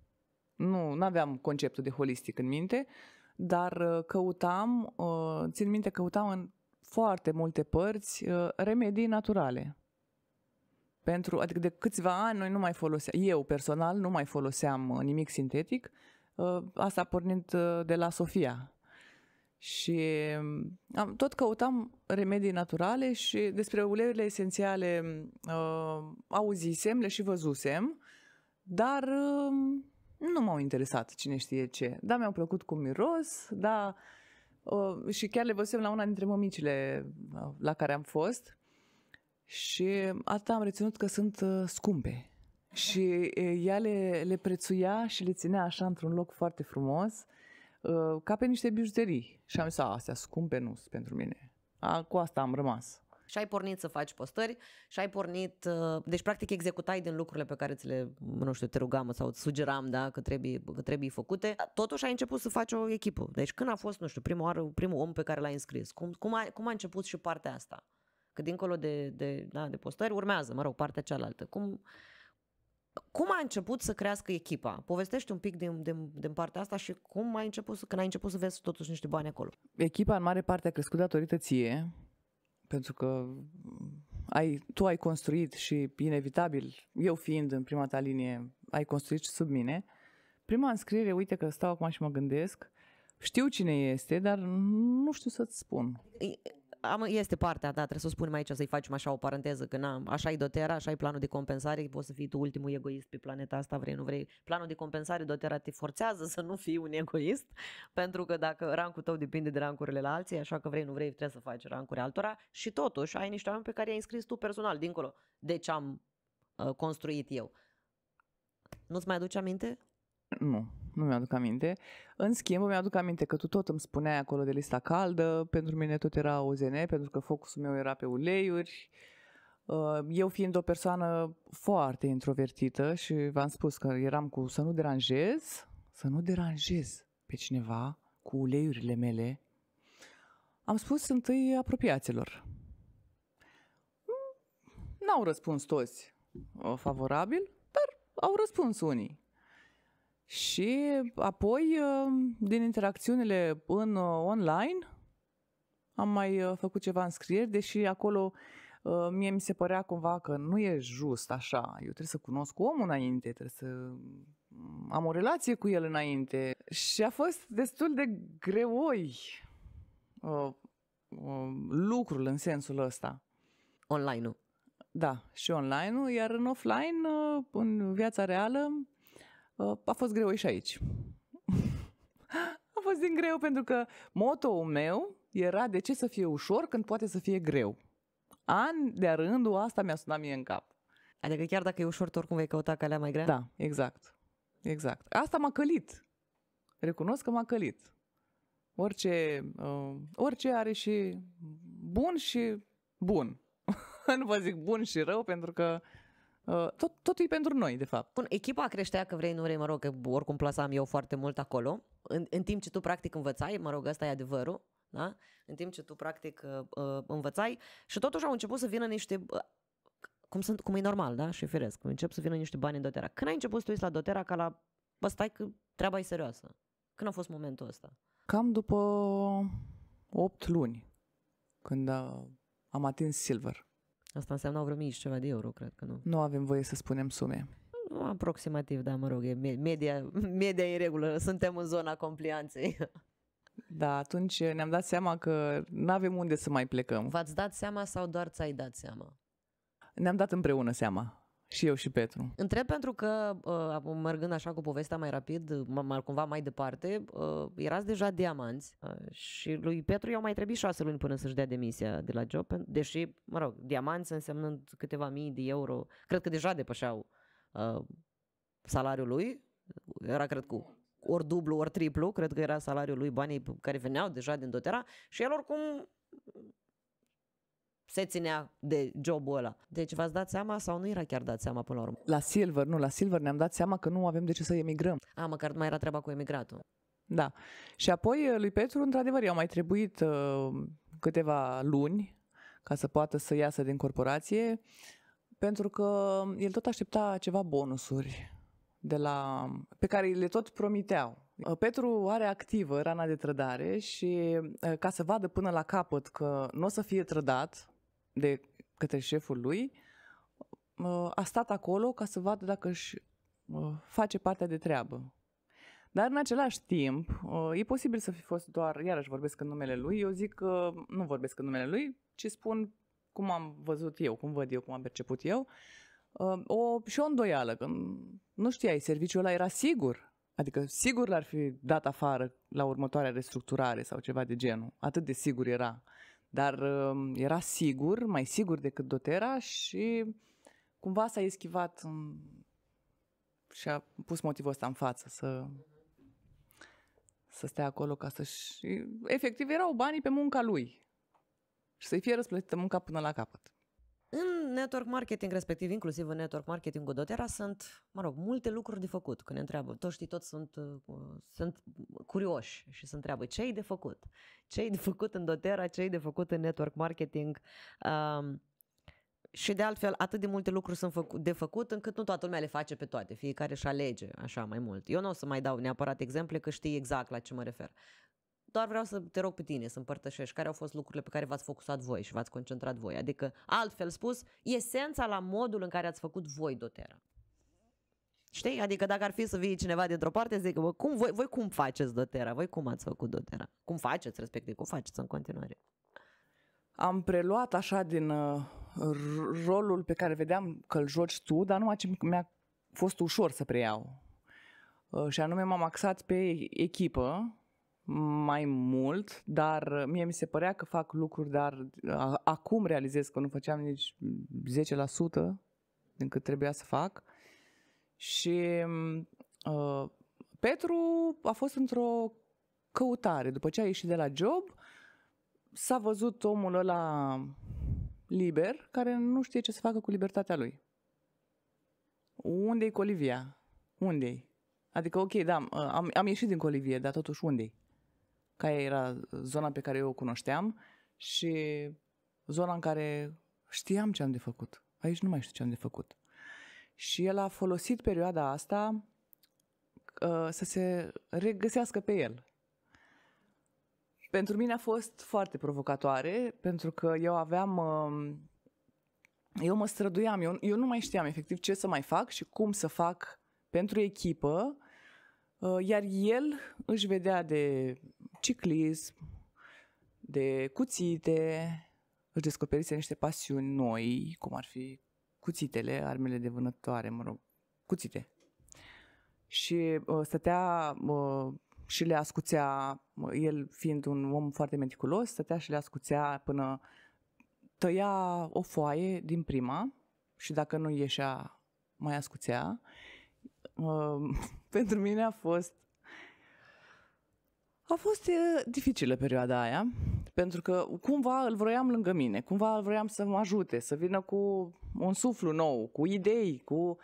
Nu aveam conceptul de holistic în minte, dar uh, căutam, uh, țin minte, căutam în foarte multe părți uh, remedii naturale pentru, adică de câțiva ani noi nu mai foloseam, eu personal nu mai foloseam uh, nimic sintetic, uh, asta pornind uh, de la Sofia. Și mm, am, tot căutam remedii naturale și despre uleiurile esențiale uh, auzisem, le și văzusem, dar uh, nu m-au interesat cine știe ce. Da, mi-au plăcut cu miros, da, uh, și chiar le văzusem la una dintre mămicile la care am fost și asta am reținut că sunt uh, scumpe. Și ea le, le prețuia și le ținea așa într-un loc foarte frumos, uh, ca pe niște bijuterii. Și am zis, astea scumpe nu sunt pentru mine. A, cu asta am rămas. Și ai pornit să faci postări și ai pornit, uh, deci practic executai din lucrurile pe care ți le, nu știu, te rugam sau îți sugeram, da, că trebuie, că trebuie făcute. Totuși ai început să faci o echipă. Deci când a fost, nu știu, primul primul om pe care l-ai înscris? Cum, cum, a, cum a început și partea asta? Că dincolo de, de, da, de postări urmează, mă rog, partea cealaltă. Cum, cum a început să crească echipa? Povestește un pic din, din, din partea asta și cum ai început, să, când ai început să vezi totuși niște bani acolo. Echipa în mare parte a crescut datorită ție, pentru că ai, tu ai construit și inevitabil, eu fiind în prima ta linie, ai construit și sub mine. Prima înscriere, uite că stau acum și mă gândesc, știu cine este, dar nu știu să-ți spun. E- am, este partea ta, trebuie să o spunem aici, să-i facem așa o paranteză, că na, așa e dotera, așa e planul de compensare, poți să fii tu ultimul egoist pe planeta asta, vrei, nu vrei. Planul de compensare, dotera te forțează să nu fii un egoist, pentru că dacă rancul tău depinde de rancurile la alții, așa că vrei, nu vrei, trebuie să faci rancuri altora și totuși ai niște oameni pe care i-ai înscris tu personal, dincolo de ce am uh, construit eu. Nu-ți mai aduce aminte? Nu nu mi-aduc aminte. În schimb, mi-aduc aminte că tu tot îmi spuneai acolo de lista caldă, pentru mine tot era OZN, pentru că focusul meu era pe uleiuri. Uh, eu fiind o persoană foarte introvertită și v-am spus că eram cu să nu deranjez, să nu deranjez pe cineva cu uleiurile mele, am spus întâi apropiaților. Mm, n-au răspuns toți uh, favorabil, dar au răspuns unii. Și apoi, ă, din interacțiunile în ă, online, am mai ă, făcut ceva în scrieri, deși acolo mie mi se părea cumva că nu e just așa. Eu trebuie să cunosc omul înainte, trebuie să mm, am o relație cu el înainte. Și a fost destul de greoi lucrul în sensul ăsta. Online-ul. Da, și online-ul, iar în offline, în viața reală, Ă, a fost greu și aici. a fost din greu pentru că motoul meu era de ce să fie ușor când poate să fie greu. An de-a rândul asta mi-a sunat mie în cap. Adică chiar dacă e ușor, tu oricum vei căuta calea mai grea? Da, exact. Exact. Asta m-a călit. Recunosc că m-a călit. Orice, uh, orice are și bun și bun. nu vă zic bun și rău pentru că Uh, tot, tot, totul e pentru noi, de fapt. Bun, echipa creștea că vrei, nu vrei, mă rog, că oricum plasam eu foarte mult acolo. În, în timp ce tu practic învățai, mă rog, ăsta e adevărul, da? în timp ce tu practic uh, uh învățai și totuși au început să vină niște uh, cum, sunt, cum e normal, da? Și firesc, încep să vină niște bani în Dotera. Când ai început să te la Dotera ca la, bă, stai că treaba e serioasă? Când a fost momentul ăsta? Cam după 8 luni, când a, am atins silver. Asta înseamnă vreo și ceva de euro, cred că nu. Nu avem voie să spunem sume. Nu, aproximativ, da, mă rog, e media, media e regulă, suntem în zona complianței. Da, atunci ne-am dat seama că nu avem unde să mai plecăm. V-ați dat seama sau doar ți-ai dat seama? Ne-am dat împreună seama. Și eu și Petru. Întreb pentru că, uh, mergând așa cu povestea mai rapid, mai, cumva mai departe, uh, erați deja diamanți uh, și lui Petru i-au mai trebuit șase luni până să-și dea demisia de la job, deși, mă rog, diamanți însemnând câteva mii de euro, cred că deja depășeau uh, salariul lui, era, cred, cu ori dublu, ori triplu, cred că era salariul lui, banii care veneau deja din Dotera și el oricum se ținea de jobul ăla. Deci v-ați dat seama sau nu era chiar dat seama până la urmă? La Silver, nu, la Silver ne-am dat seama că nu avem de ce să emigrăm. A, măcar mai era treaba cu emigratul. Da. Și apoi eh, lui Petru, într-adevăr, i-au mai trebuit uh, câteva luni ca să poată să iasă din corporație, pentru că mm, el tot aștepta ceva bonusuri de la, pe care le tot promiteau. Eh, Petru are activă rana de trădare și ca să vadă până la capăt că nu o să fie trădat, de către șeful lui, a stat acolo ca să vadă dacă își face partea de treabă. Dar în același timp, e posibil să fi fost doar, iarăși vorbesc în numele lui, eu zic că nu vorbesc în numele lui, ci spun cum am văzut eu, cum văd eu, cum am perceput eu, o, și o îndoială, că nu știai, serviciul ăla era sigur, adică sigur l-ar fi dat afară la următoarea restructurare sau ceva de genul, atât de sigur era. Dar um, era sigur, mai sigur decât Dotera și cumva s-a eschivat în... și a pus motivul ăsta în față să să stea acolo ca să-și... Efectiv, erau banii pe munca lui și să-i fie răsplătită munca până la capăt. În network marketing respectiv, inclusiv în network marketing cu Dotera, sunt, mă rog, multe lucruri de făcut. Când ne întreabă, toți știi, toți sunt, uh, sunt curioși și se întreabă ce e de făcut? ce e de făcut în Dotera? ce e de făcut în network marketing? Um, și de altfel, atât de multe lucruri sunt făcu- de făcut încât nu toată lumea le face pe toate, fiecare își alege așa mai mult. Eu nu o să mai dau neapărat exemple că știi exact la ce mă refer doar vreau să te rog pe tine să împărtășești care au fost lucrurile pe care v-ați focusat voi și v-ați concentrat voi. Adică, altfel spus, esența la modul în care ați făcut voi doTERRA. Știi? Adică dacă ar fi să vii cineva dintr-o parte, zic, bă, cum, voi, voi cum faceți doTERRA? Voi cum ați făcut doTERRA? Cum faceți, respectiv, cum faceți în continuare? Am preluat așa din uh, rolul pe care vedeam că îl joci tu, dar numai ce mi-a fost ușor să preiau. Uh, și anume m-am axat pe echipă, mai mult, dar mie mi se părea că fac lucruri, dar acum realizez că nu făceam nici 10% din cât trebuia să fac. Și uh, Petru a fost într-o căutare. După ce a ieșit de la job, s-a văzut omul ăla liber, care nu știe ce să facă cu libertatea lui. Unde-i Colivia? Unde-i? Adică, ok, da, am, am ieșit din colivie, dar totuși unde-i? ca era zona pe care eu o cunoșteam și zona în care știam ce am de făcut. Aici nu mai știu ce am de făcut. Și el a folosit perioada asta uh, să se regăsească pe el. Pentru mine a fost foarte provocatoare, pentru că eu aveam... Uh, eu mă străduiam, eu, eu nu mai știam efectiv ce să mai fac și cum să fac pentru echipă, uh, iar el își vedea de ciclism, de cuțite, își descoperise niște pasiuni noi, cum ar fi cuțitele, armele de vânătoare, mă rog, cuțite. Și uh, stătea uh, și le ascuțea, uh, el fiind un om foarte meticulos, stătea și le ascuțea până tăia o foaie din prima și dacă nu ieșea, mai ascuțea. Uh, pentru mine a fost a fost e, dificilă perioada aia, pentru că cumva îl vroiam lângă mine, cumva îl vroiam să mă ajute, să vină cu un suflu nou, cu idei, cu...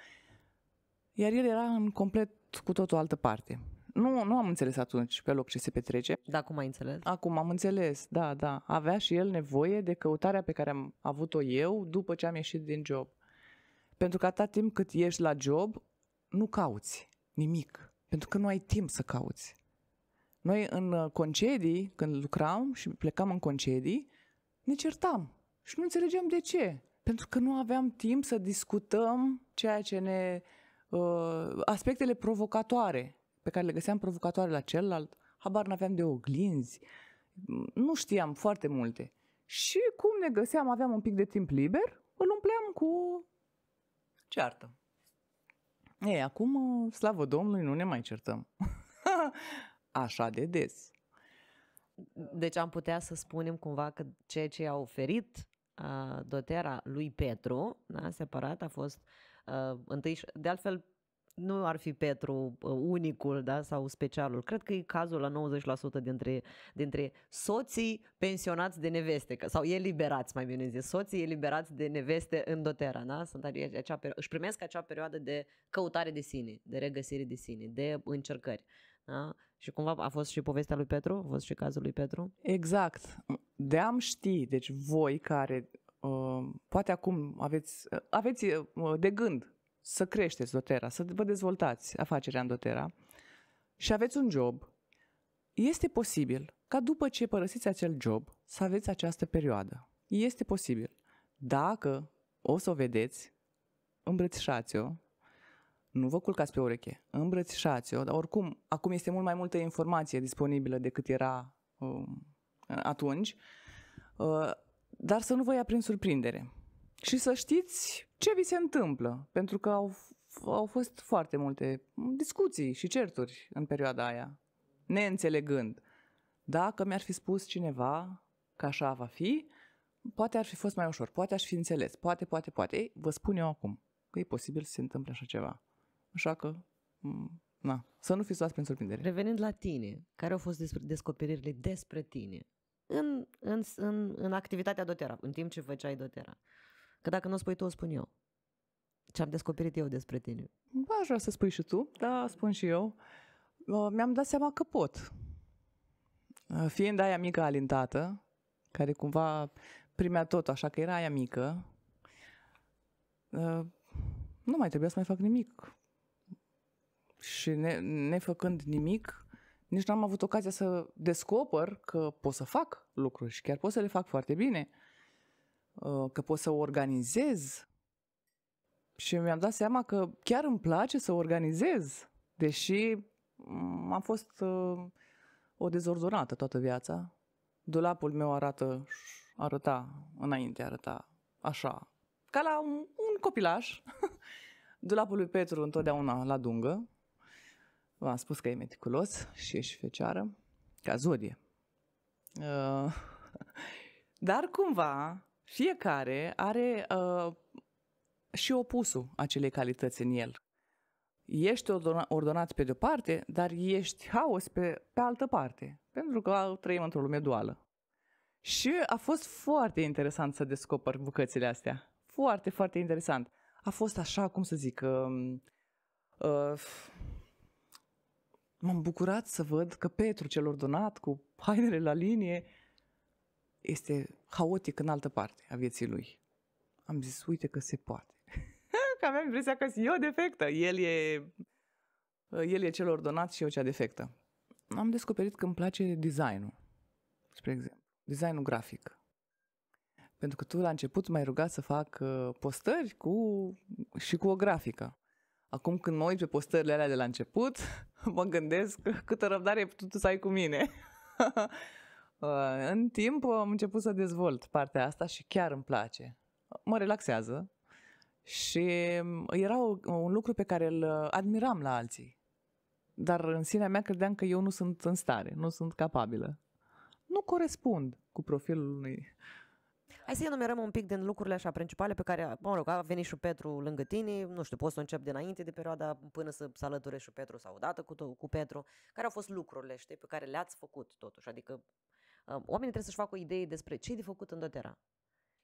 Iar el era în complet cu tot o altă parte. Nu, nu am înțeles atunci pe loc ce se petrece. Da, cum ai înțeles? Acum am înțeles, da, da. Avea și el nevoie de căutarea pe care am avut-o eu după ce am ieșit din job. Pentru că atâta timp cât ești la job, nu cauți nimic. Pentru că nu ai timp să cauți. Noi în uh, concedii, când lucram și plecam în concedii, ne certam și nu înțelegeam de ce. Pentru că nu aveam timp să discutăm ceea ce ne... Uh, aspectele provocatoare pe care le găseam provocatoare la celălalt, habar n-aveam de oglinzi, mm, nu știam foarte multe. Și cum ne găseam, aveam un pic de timp liber, îl umpleam cu ceartă. Ei, acum, uh, slavă Domnului, nu ne mai certăm. așa de des. Deci am putea să spunem cumva că ceea ce i-a oferit uh, dotera lui Petru, da, separat, a fost uh, întâi, de altfel nu ar fi Petru unicul da, sau specialul. Cred că e cazul la 90% dintre, dintre soții pensionați de neveste sau eliberați, mai bine zis, soții eliberați de neveste în dotera. Da? Sunt acea, își primesc acea perioadă de căutare de sine, de regăsire de sine, de încercări. Da? Și cumva a fost și povestea lui Petru? A fost și cazul lui Petru? Exact. De am ști, deci voi care uh, poate acum aveți, uh, aveți uh, de gând să creșteți dotera, să vă dezvoltați afacerea în dotera și aveți un job, este posibil ca după ce părăsiți acel job să aveți această perioadă. Este posibil. Dacă o să o vedeți, îmbrățișați-o nu vă culcați pe ureche, îmbrățișați-o, dar oricum, acum este mult mai multă informație disponibilă decât era uh, atunci, uh, dar să nu vă ia prin surprindere și să știți ce vi se întâmplă, pentru că au, au fost foarte multe discuții și certuri în perioada aia, neînțelegând. Dacă mi-ar fi spus cineva că așa va fi, poate ar fi fost mai ușor, poate aș fi înțeles, poate, poate, poate. Ei, vă spun eu acum că e posibil să se întâmple așa ceva. Așa că, na, să nu fiți luați prin surprindere. Revenind la tine, care au fost descoperirile despre tine în, în, în, în activitatea dotera, în timp ce făceai dotera? Că dacă nu spui tu, o spun eu. Ce am descoperit eu despre tine? Ba, aș vrea să spui și tu, da, spun și eu. Mi-am dat seama că pot. Uh, fiind aia mică alintată, care cumva primea tot, așa că era aia mică, uh, nu mai trebuia să mai fac nimic și ne, nefăcând nimic, nici n-am avut ocazia să descoper că pot să fac lucruri și chiar pot să le fac foarte bine, uh, că pot să organizez. Și mi-am dat seama că chiar îmi place să organizez, deși mm, am fost uh, o dezordonată toată viața. Dulapul meu arată, arăta, înainte arăta așa, ca la un, un copilaș. Dulapul lui Petru întotdeauna la dungă, V-am spus că e meticulos și e și fecioară, ca zodie. Uh, dar cumva fiecare are uh, și opusul acelei calități în el. Ești ordonat pe de-o parte, dar ești haos pe, pe altă parte, pentru că trăim într-o lume duală. Și a fost foarte interesant să descoper bucățile astea. Foarte, foarte interesant. A fost așa, cum să zic, um, uh, uh, m-am bucurat să văd că Petru cel ordonat cu hainele la linie este haotic în altă parte a vieții lui. Am zis, uite că se poate. că aveam impresia că eu defectă, el e, el e cel ordonat și eu cea defectă. Am descoperit că îmi place designul, spre exemplu, designul grafic. Pentru că tu la început m-ai rugat să fac uh, postări cu, și cu o grafică. Acum când mă uit pe postările alea de la început, mă gândesc câtă răbdare ai putut să ai cu mine. Uh, în timp am început să dezvolt partea asta și chiar îmi place. Mă relaxează și era un lucru pe care îl uh, admiram la alții. Dar în sinea mea credeam că eu nu sunt în stare, nu sunt capabilă. Nu corespund cu profilul unui Hai să enumerăm un pic din lucrurile așa principale pe care, mă rog, a venit și Petru lângă tine, nu știu, poți să încep dinainte de perioada până să se alăture și Petru sau odată cu, cu Petru, care au fost lucrurile, știi, pe care le-ați făcut totuși, adică um, oamenii trebuie să-și facă o idee despre ce e de făcut în Dotera.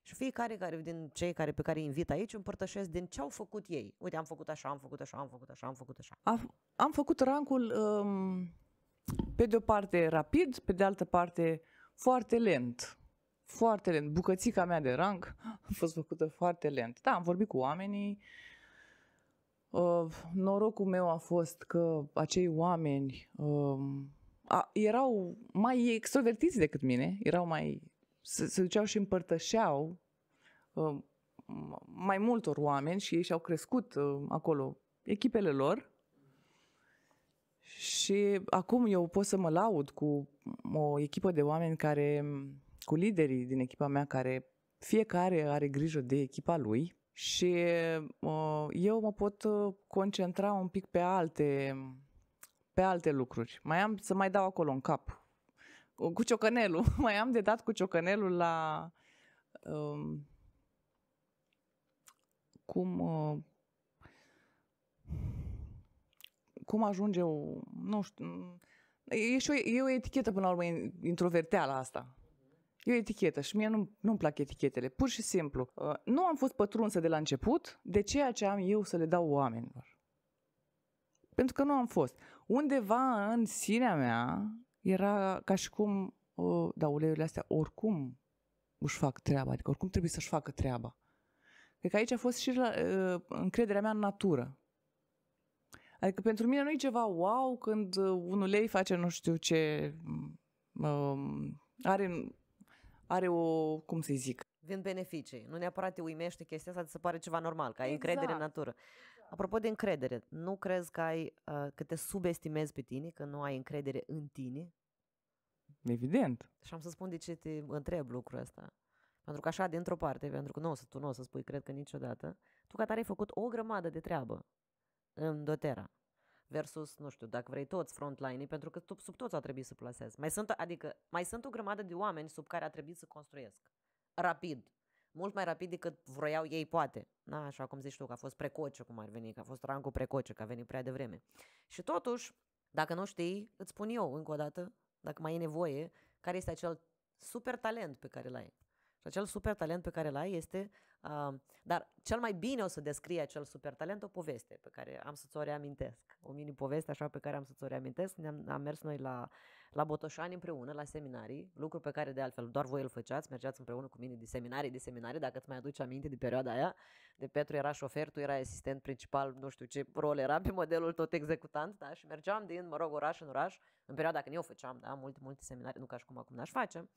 Și fiecare care, din cei care, pe care îi invit aici împărtășesc din ce au făcut ei. Uite, am făcut așa, am făcut așa, am făcut așa, am făcut așa. Am, am făcut rancul um, pe de o parte rapid, pe de altă parte foarte lent foarte lent. Bucățica mea de rang a fost făcută foarte lent. Da, am vorbit cu oamenii. Uh, norocul meu a fost că acei oameni uh, a, erau mai extrovertiți decât mine, erau mai. se, se duceau și împărtășeau uh, mai multor oameni și ei și-au crescut uh, acolo echipele lor. Și acum eu pot să mă laud cu o echipă de oameni care cu liderii din echipa mea care fiecare are grijă de echipa lui și uh, eu mă pot uh, concentra un pic pe alte, pe alte lucruri. Mai am să mai dau acolo în cap. Uh, cu ciocănelul. Mai am de dat cu ciocănelul la uh, cum uh, cum ajunge o, nu știu, e, și o, e o etichetă până la urmă introverteală asta. E o etichetă și mie nu, nu-mi plac etichetele, pur și simplu. Uh, nu am fost pătrunsă de la început de ceea ce am eu să le dau oamenilor. Pentru că nu am fost. Undeva în sinea mea era ca și cum, uh, da, uleiurile astea oricum își fac treaba, adică oricum trebuie să-și facă treaba. Cred că aici a fost și la, uh, încrederea mea în natură. Adică pentru mine nu e ceva wow când un ulei face nu știu ce, mm, uh, are are o, cum să zic, vin beneficii. Nu neapărat te uimește chestia asta, ți se pare ceva normal, că ai exact. încredere în natură. Exact. Apropo de încredere, nu crezi că, ai, uh, că te subestimezi pe tine, că nu ai încredere în tine? Evident. Și am să spun de ce te întreb lucrul ăsta. Pentru că așa, dintr-o parte, pentru că nu o să, tu nu o să spui, cred că niciodată, tu ca tare ai făcut o grămadă de treabă în Dotera versus, nu știu, dacă vrei toți frontline pentru că sub, sub toți a trebuit să plasez. Mai sunt, adică, mai sunt o grămadă de oameni sub care a trebuit să construiesc. Rapid. Mult mai rapid decât vroiau ei, poate. Na, așa cum zici tu, că a fost precoce cum ar veni, că a fost rancul precoce, că a venit prea devreme. Și totuși, dacă nu știi, îți spun eu încă o dată, dacă mai e nevoie, care este acel super talent pe care l-ai. Și acel super talent pe care îl ai este... Uh, dar cel mai bine o să descrie acel super talent o poveste pe care am să ți-o reamintesc. O mini-poveste așa pe care am să ți-o reamintesc. Ne-am, am mers noi la, la Botoșani împreună, la seminarii, lucru pe care de altfel doar voi îl făceați, mergeați împreună cu mine de seminarii, de seminarii, dacă îți mai aduci aminte de perioada aia. De Petru era șofer, tu erai asistent principal, nu știu ce rol era pe modelul tot executant, da? Și mergeam din, mă rog, oraș în oraș, în perioada când eu făceam, da, multe, multe seminarii, nu ca și cum acum n-aș face.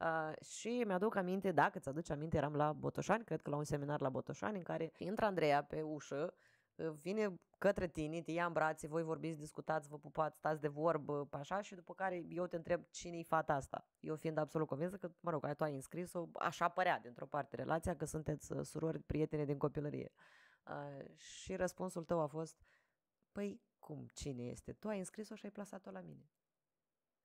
Uh, și mi-aduc aminte, dacă îți aduci aminte, eram la Botoșani, cred că la un seminar la Botoșani, în care intră Andreea pe ușă, ă, vine către tine, te ia în brațe, voi vorbiți, discutați, vă pupați, stați de vorbă, așa, și după care eu te întreb cine e fata asta. Eu fiind absolut convinsă că, mă rog, tu ai înscris-o, așa părea dintr-o parte relația, că sunteți ă, surori, prietene din copilărie. Uh, și răspunsul tău a fost, păi cum, cine este? Tu ai înscris-o și ai plasat-o la mine.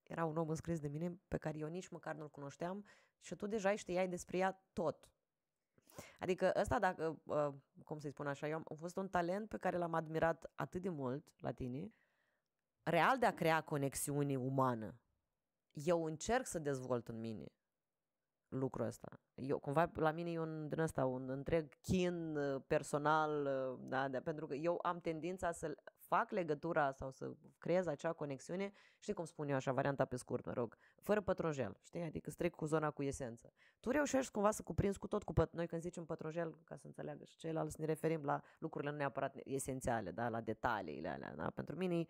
Era un om înscris de mine pe care eu nici măcar nu-l cunoșteam și tu deja știai despre ea tot. Adică ăsta, dacă, uh, cum să-i spun așa, eu am, fost un talent pe care l-am admirat atât de mult la tine, real de a crea conexiuni umană. Eu încerc să dezvolt în mine lucrul ăsta. Eu, cumva, la mine e un, din ăsta, un întreg chin uh, personal, uh, da, de, pentru că eu am tendința să fac legătura sau să creez acea conexiune, știi cum spun eu așa, varianta pe scurt, mă rog, fără pătrunjel, știi, adică strec cu zona cu esență. Tu reușești cumva să cuprinzi cu tot, cu păt... noi când zicem pătrunjel, ca să înțeleagă și ceilalți, ne referim la lucrurile nu neapărat esențiale, da, la detaliile alea, da, pentru mine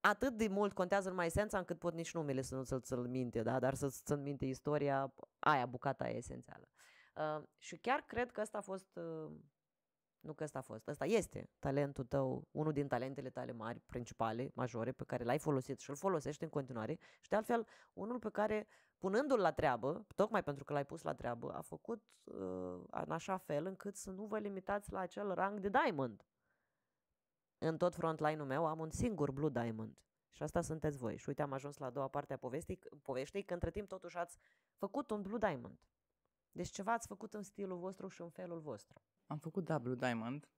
atât de mult contează numai esența încât pot nici numele să nu ți-l, ți minte, da? dar să-ți țin minte istoria, aia, bucata aia esențială. Uh, și chiar cred că ăsta a fost, uh, nu că ăsta a fost, ăsta este talentul tău, unul din talentele tale mari, principale, majore, pe care l-ai folosit și îl folosești în continuare și de altfel unul pe care, punându-l la treabă, tocmai pentru că l-ai pus la treabă, a făcut uh, în așa fel încât să nu vă limitați la acel rang de diamond. În tot frontline-ul meu am un singur Blue Diamond. Și asta sunteți voi. Și uite, am ajuns la a doua parte a povestii, poveștii, că între timp totuși ați făcut un Blue Diamond. Deci ceva ați făcut în stilul vostru și în felul vostru. Am făcut, da, Blue Diamond.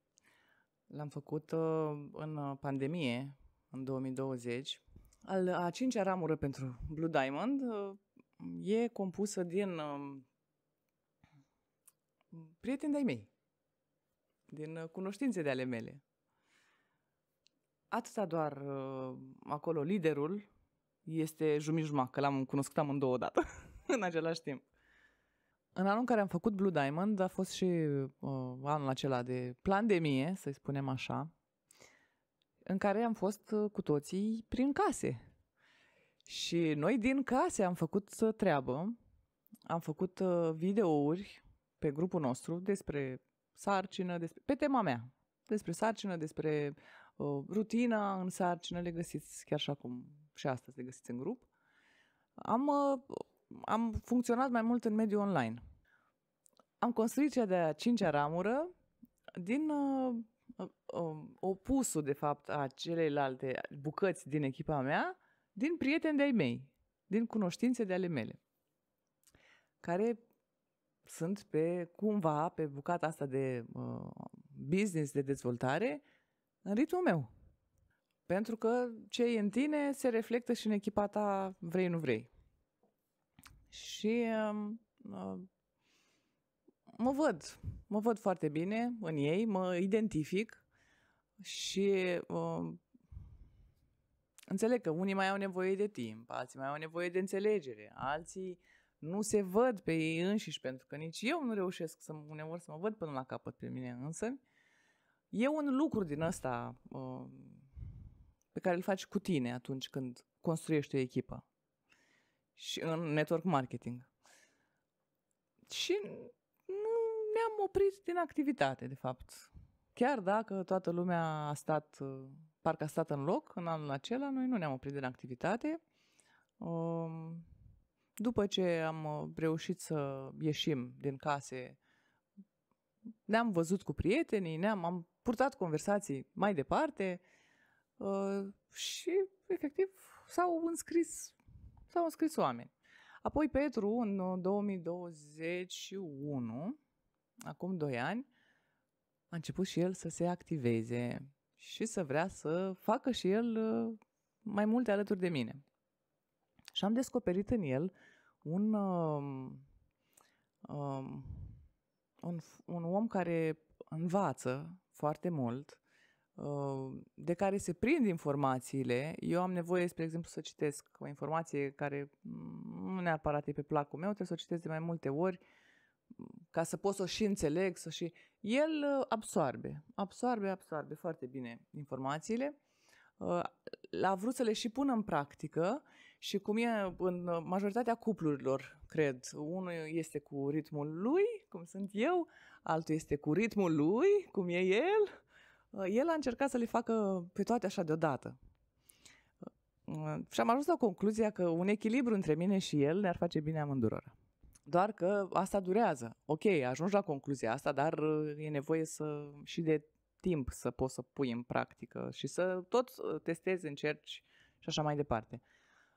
L-am făcut uh, în uh, pandemie, în 2020. Al a cincea ramură pentru Blue Diamond uh, e compusă din uh, prieteni de-ai mei, din uh, cunoștințe de ale mele atâta doar uh, acolo liderul este jumijuma, că l-am cunoscut amândouă odată în același timp. În anul în care am făcut Blue Diamond a fost și uh, anul acela de pandemie, să-i spunem așa, în care am fost uh, cu toții prin case. Și noi din case am făcut uh, treabă, am făcut uh, videouri pe grupul nostru despre sarcină, despre, pe tema mea, despre sarcină, despre Uh, rutina, în sarcină, le găsiți chiar și acum și astăzi le găsiți în grup. Am, uh, am funcționat mai mult în mediul online. Am construit cea de-a cincea ramură din uh, uh, opusul, de fapt, a celelalte bucăți din echipa mea, din prieteni de-ai mei, din cunoștințe de ale mele, care sunt pe, cumva, pe bucata asta de uh, business, de dezvoltare, în ritmul meu. Pentru că ce e în tine se reflectă și în echipa ta, vrei, nu vrei. Și um, uh, mă văd, mă văd foarte bine în ei, mă identific și um, înțeleg că unii mai au nevoie de timp, alții mai au nevoie de înțelegere, alții nu se văd pe ei înșiși, pentru că nici eu nu reușesc să, uneori să mă văd până la capăt pe mine însă. E un lucru din ăsta uh, pe care îl faci cu tine atunci când construiești o echipă și în network marketing. Și nu ne-am oprit din activitate, de fapt. Chiar dacă toată lumea a stat, uh, parcă a stat în loc în anul acela, noi nu ne-am oprit din activitate. Um, după ce am uh, reușit să ieșim din case ne-am văzut cu prietenii, ne-am am purtat conversații mai departe uh, și, efectiv, s-au înscris, s-au înscris oameni. Apoi Petru, în 2021, uh, acum 2 ani, a început și el să se activeze și să vrea să facă și el uh, mai multe alături de mine. Și am descoperit în el un uh, um, um, un, un om care învață foarte mult, uh, de care se prind informațiile. Eu am nevoie, spre exemplu, să citesc o informație care nu neapărat e pe placul meu, trebuie să o citesc de mai multe ori mm, ca să pot să o și înțeleg, să și... El uh, absorbe, absorbe, absorbe foarte bine informațiile, uh, a vrut să le și pună în practică și cum e în majoritatea cuplurilor, cred, unul este cu ritmul lui, cum sunt eu, altul este cu ritmul lui, cum e el. Uh, el a încercat să le facă pe toate așa deodată. Uh, și am ajuns la concluzia că un echilibru între mine și el ne-ar face bine amândurora. Doar că asta durează. Ok, ajungi la concluzia asta, dar uh, e nevoie să și de timp să poți să pui în practică și să tot testezi, încerci și așa mai departe.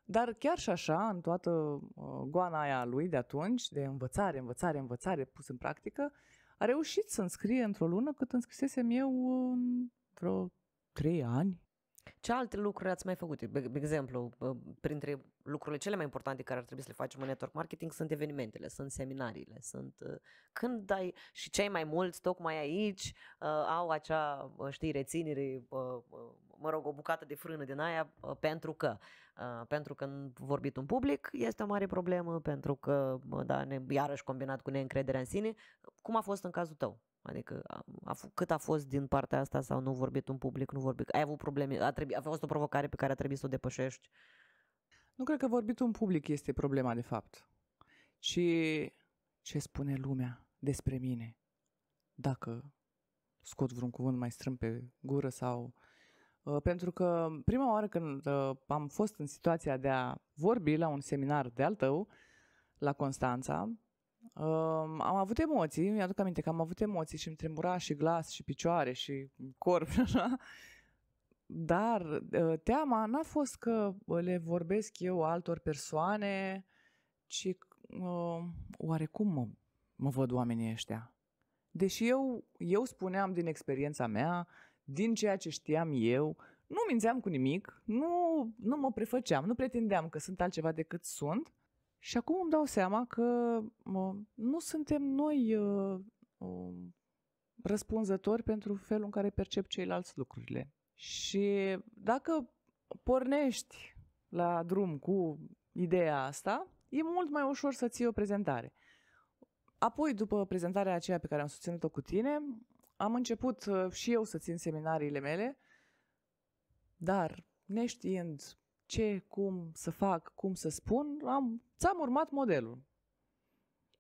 Dar chiar și așa, în toată ă, goana aia lui de atunci, de învățare, învățare, învățare pus în practică, a reușit să înscrie într-o lună cât înscrisesem eu în vreo trei ani, ce alte lucruri ați mai făcut? De exemplu, printre lucrurile cele mai importante care ar trebui să le facem în network marketing sunt evenimentele, sunt seminariile, sunt ă, când ai și cei mai mulți tocmai aici ă, au acea, ă, știi, reținere, mă rog, o bucată de frână din aia pentru că pentru că vorbit un public este o mare problemă, pentru că da, ne, iarăși combinat cu neîncrederea în sine. Cum a fost în cazul tău? Adică a, a, cât a fost din partea asta sau nu vorbit un public, nu vorbit, ai avut probleme, a, trebu- a fost o provocare pe care a trebuit să o depășești? Nu cred că vorbit un public este problema de fapt, și ce spune lumea despre mine. Dacă scot vreun cuvânt mai strâmb pe gură sau... Uh, pentru că prima oară când uh, am fost în situația de a vorbi la un seminar de-al tău, la Constanța, Um, am avut emoții, mi-aduc aminte că am avut emoții și îmi tremura și glas și picioare și corp și așa. Dar ă, teama n-a fost că le vorbesc eu altor persoane, ci uh, ă, oarecum mă, mă văd oamenii ăștia. Deși eu, eu spuneam din experiența mea, din ceea ce știam eu, nu mințeam cu nimic, nu, nu mă prefăceam, nu pretindeam că sunt altceva decât sunt, și acum îmi dau seama că nu suntem noi uh, um, răspunzători pentru felul în care percep ceilalți lucrurile. Și dacă pornești la drum cu ideea asta, e mult mai ușor să ții o prezentare. Apoi, după prezentarea aceea pe care am susținut-o cu tine, am început uh, și eu să țin seminariile mele, dar neștiind ce, cum să fac, cum să spun, am, ți-am urmat modelul.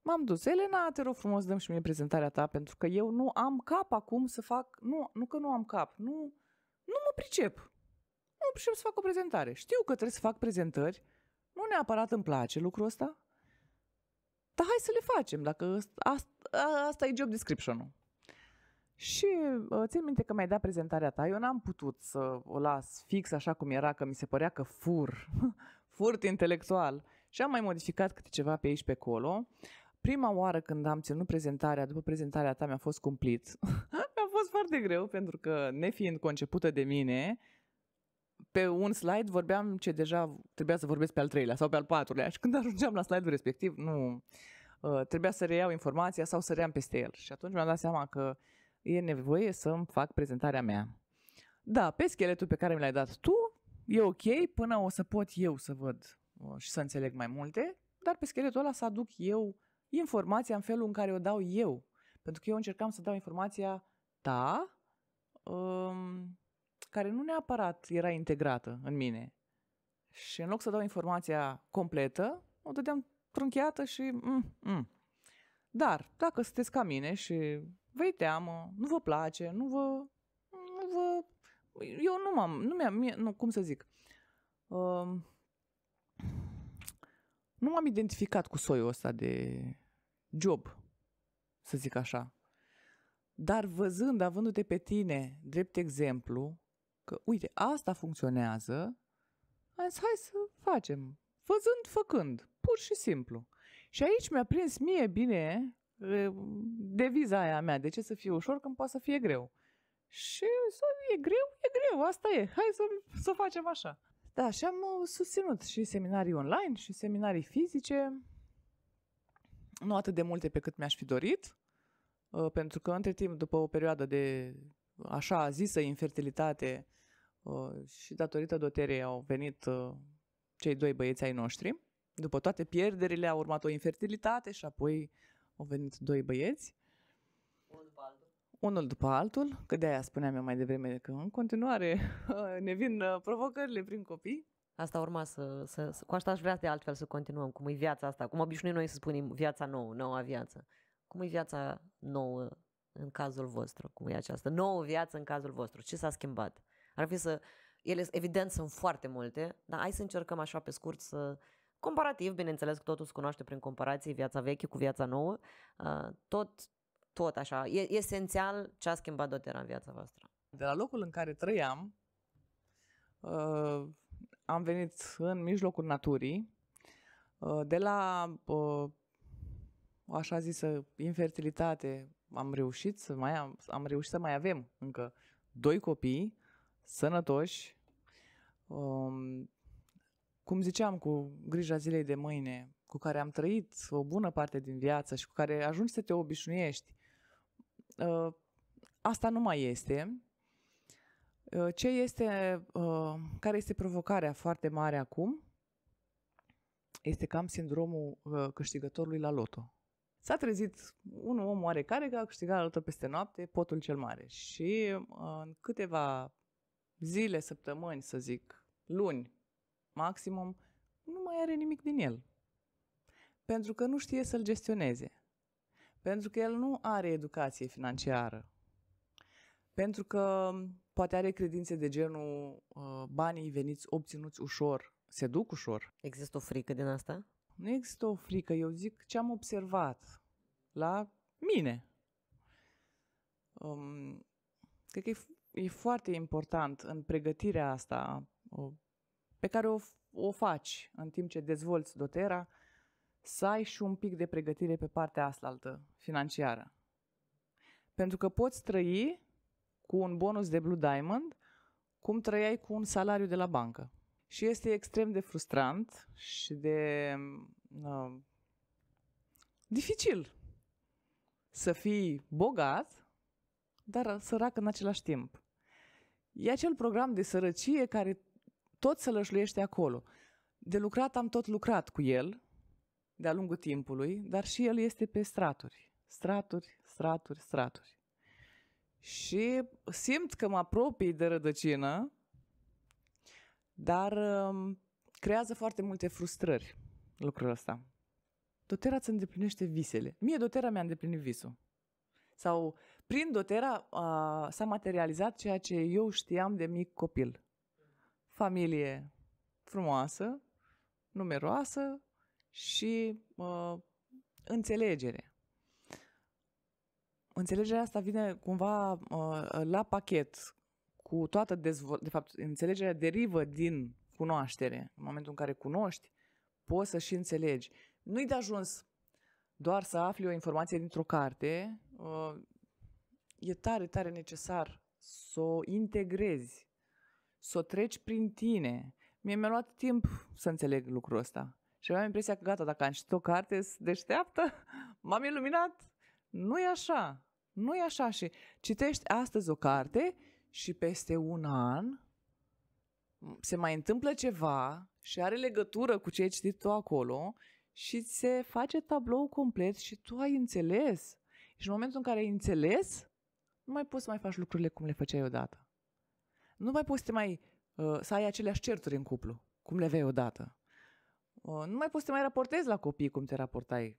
M-am dus, Elena, te rog frumos, dăm și mie prezentarea ta, pentru că eu nu am cap acum să fac, nu, nu că nu am cap, nu, nu mă pricep. Nu mă pricep să fac o prezentare. Știu că trebuie să fac prezentări, nu neapărat îmi place lucrul ăsta, dar hai să le facem, dacă asta, asta e job description-ul. Și uh, țin minte că mi-ai dat prezentarea ta, eu n-am putut să o las fix așa cum era, că mi se părea că fur, furt intelectual. Și am mai modificat câte ceva pe aici pe acolo. Prima oară când am ținut prezentarea, după prezentarea ta mi-a fost cumplit. mi-a fost foarte greu pentru că, nefiind concepută de mine, pe un slide vorbeam ce deja trebuia să vorbesc pe al treilea sau pe al patrulea și când ajungeam la slide-ul respectiv, nu, uh, trebuia să reiau informația sau să ream peste el. Și atunci mi-am dat seama că uh, e nevoie să îmi fac prezentarea mea. Da, pe scheletul pe care mi l-ai dat tu, e ok până o să pot eu să văd și să înțeleg mai multe, dar pe scheletul ăla să aduc eu informația în felul în care o dau eu. Pentru că eu încercam să dau informația ta, um, care nu neapărat era integrată în mine. Și în loc să dau informația completă, o dădeam trunchiată și... Mm, mm. Dar dacă sunteți ca mine și vă e teamă, nu vă place, nu vă... Nu vă eu nu m-am... Nu mi-am... Mie, nu, cum să zic... Uh, nu m-am identificat cu soiul ăsta de job, să zic așa. Dar văzând, avându-te pe tine drept exemplu, că uite, asta funcționează, am zis, hai să facem. Văzând, făcând, pur și simplu. Și aici mi-a prins mie bine deviza aia mea, de ce să fie ușor când poate să fie greu? Și să e greu, e greu, asta e, hai să, să facem așa. Da, și am uh, susținut și seminarii online și seminarii fizice, nu atât de multe pe cât mi-aș fi dorit, uh, pentru că între timp, după o perioadă de uh, așa zisă infertilitate și datorită doterei au venit cei doi băieți ai noștri, după toate pierderile a urmat o infertilitate și apoi au venit doi băieți. Unul după altul. Unul după altul, că de-aia spuneam eu mai devreme că în continuare uh, ne vin uh, provocările prin copii. Asta urma să, să, să, cu asta aș vrea de altfel să continuăm, cum e viața asta, cum obișnuim noi să spunem viața nouă, noua viață. Cum e viața nouă în cazul vostru, cum e această nouă viață în cazul vostru, ce s-a schimbat? Ar fi să, ele evident sunt foarte multe, dar hai să încercăm așa pe scurt să, Comparativ, bineînțeles că totul se cunoaște prin comparații viața veche cu viața nouă, uh, tot, tot așa, e esențial ce a schimbat Dotera în viața voastră. De la locul în care trăiam, uh, am venit în mijlocul naturii, uh, de la așa zisă infertilitate am reușit să mai am, am reușit să mai avem încă doi copii sănătoși, um, cum ziceam, cu grija zilei de mâine, cu care am trăit o bună parte din viață și cu care ajungi să te obișnuiești, uh, asta nu mai este. Uh, ce este, uh, care este provocarea foarte mare acum? Este cam sindromul câștigătorului la loto. S-a trezit un om oarecare că a câștigat la loto peste noapte potul cel mare și în câteva zile, săptămâni, să zic, luni, maximum, nu mai are nimic din el. Pentru că nu știe să-l gestioneze. Pentru că el nu are educație financiară. Pentru că poate are credințe de genul uh, banii veniți obținuți ușor, se duc ușor. Există o frică din asta? Nu există o frică, eu zic ce am observat la mine. Um, cred că e, e foarte important în pregătirea asta uh, pe care o, o faci în timp ce dezvolți Dotera, să ai și un pic de pregătire pe partea asta financiară. Pentru că poți trăi cu un bonus de Blue Diamond cum trăiai cu un salariu de la bancă. Și este extrem de frustrant și de mm, uh, dificil să fii bogat, dar sărac în același timp. E acel program de sărăcie care tot sălășluiește acolo. De lucrat am tot lucrat cu el de-a lungul timpului, dar și el este pe straturi. Straturi, straturi, straturi. Și simt că mă apropii de rădăcină, dar um, creează foarte multe frustrări lucrul ăsta. Dotera îți îndeplinește visele. Mie Dotera mi-a îndeplinit visul. Sau prin Dotera a, uh, s-a materializat ceea ce eu știam de mic copil familie frumoasă, numeroasă și uh, înțelegere. Înțelegerea asta vine cumva uh, la pachet cu toată dezvoltarea. De fapt, înțelegerea derivă din cunoaștere. În momentul în care cunoști, poți să și înțelegi. Nu-i de ajuns doar să afli o informație dintr-o carte. Uh, e tare, tare necesar să o integrezi să o treci prin tine. Mie mi-a luat timp să înțeleg lucrul ăsta. Și aveam impresia că gata, dacă am citit o carte deșteaptă, m-am iluminat. nu e așa. nu e așa și citești astăzi o carte și peste un an se mai întâmplă ceva și are legătură cu ce ai citit tu acolo și se face tablou complet și tu ai înțeles. Și în momentul în care ai înțeles, nu mai poți să mai faci lucrurile cum le făceai odată. Nu mai poți să, te mai, uh, să ai aceleași certuri în cuplu, cum le vei odată. Uh, nu mai poți să te mai raportezi la copii cum te raportai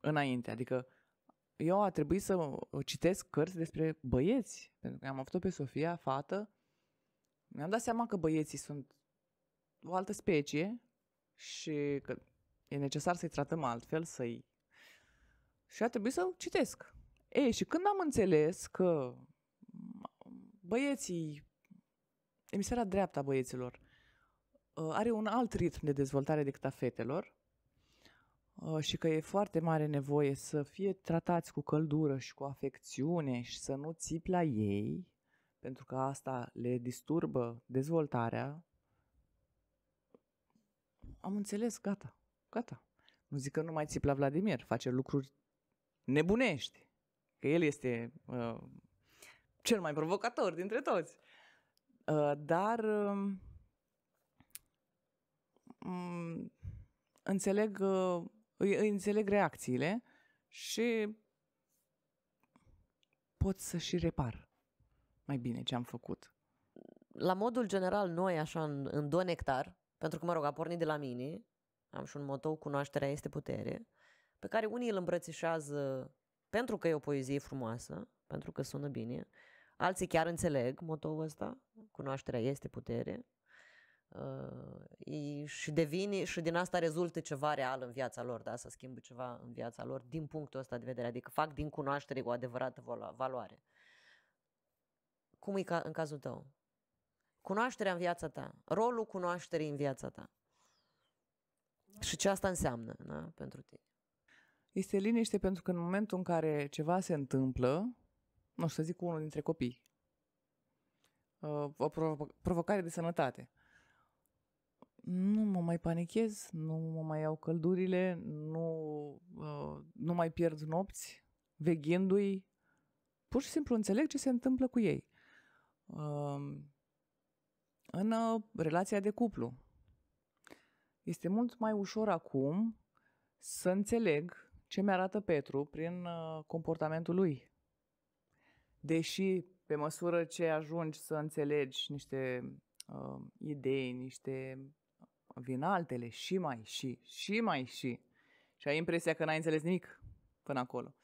înainte. Adică eu a trebuit să uh, citesc cărți despre băieți, pentru că am avut-o pe Sofia, fată. Mi-am dat seama că băieții sunt o altă specie și că e necesar să-i tratăm altfel, să-i... Și a trebuit să citesc. Ei, și când am înțeles că băieții Emisfera dreaptă a băieților ă, are un alt ritm de dezvoltare decât a fetelor ă, și că e foarte mare nevoie să fie tratați cu căldură și cu afecțiune și să nu țipi la ei, pentru că asta le disturbă dezvoltarea, am înțeles, gata, gata. Nu zic că nu mai țip la Vladimir, face lucruri nebunești, că el este uh, cel mai provocator dintre toți. Ă, dar um, înțeleg, uh, îi înțeleg reacțiile și pot să și repar mai bine ce am făcut. La modul general, noi așa în, în Do Nectar, pentru că, mă rog, a pornit de la mine, am și un motou, cunoașterea este putere, pe care unii îl îmbrățișează pentru că e o poezie frumoasă, pentru că sună bine, Alții chiar înțeleg motoul ăsta, cunoașterea este putere uh, și devine și din asta rezultă ceva real în viața lor, da? să schimbă ceva în viața lor din punctul ăsta de vedere, adică fac din cunoaștere o adevărată valoare. Cum e ca, în cazul tău? Cunoașterea în viața ta, rolul cunoașterii în viața ta. Și ce asta înseamnă da? pentru tine? Este liniște pentru că în momentul în care ceva se întâmplă, nu știu să zic, cu unul dintre copii. Uh, o provocare de sănătate. Nu mă mai panichez, nu mă mai iau căldurile, nu, uh, nu mai pierd nopți veghindu-i. Pur și simplu înțeleg ce se întâmplă cu ei. Uh, în relația de cuplu. Este mult mai ușor acum să înțeleg ce mi arată Petru prin comportamentul lui deși pe măsură ce ajungi să înțelegi niște uh, idei, niște uh, vin altele și mai și, și mai și, și ai impresia că n-ai înțeles nimic până acolo.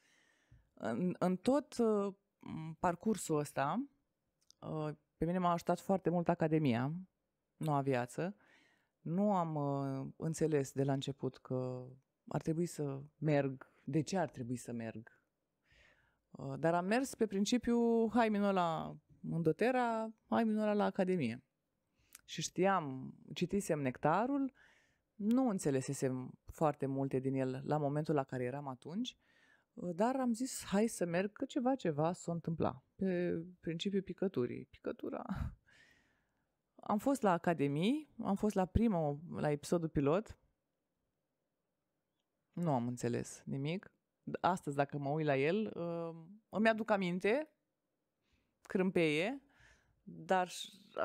În, în tot uh, parcursul ăsta, uh, pe mine m-a ajutat foarte mult Academia, noua viață. Nu am uh, înțeles de la început că ar trebui să merg, de ce ar trebui să merg Uh, dar am mers pe principiu, hai minul la Mândotera, hai minul la Academie. Și știam, citisem Nectarul, nu înțelesesem foarte multe din el la momentul la care eram atunci, uh, dar am zis, hai să merg, că ceva, ceva s-o întâmplat. Pe principiu picăturii. Picătura... Am fost la Academii, am fost la primul, la episodul pilot. Nu am înțeles nimic astăzi dacă mă uit la el, uh, îmi aduc aminte, crâmpeie, dar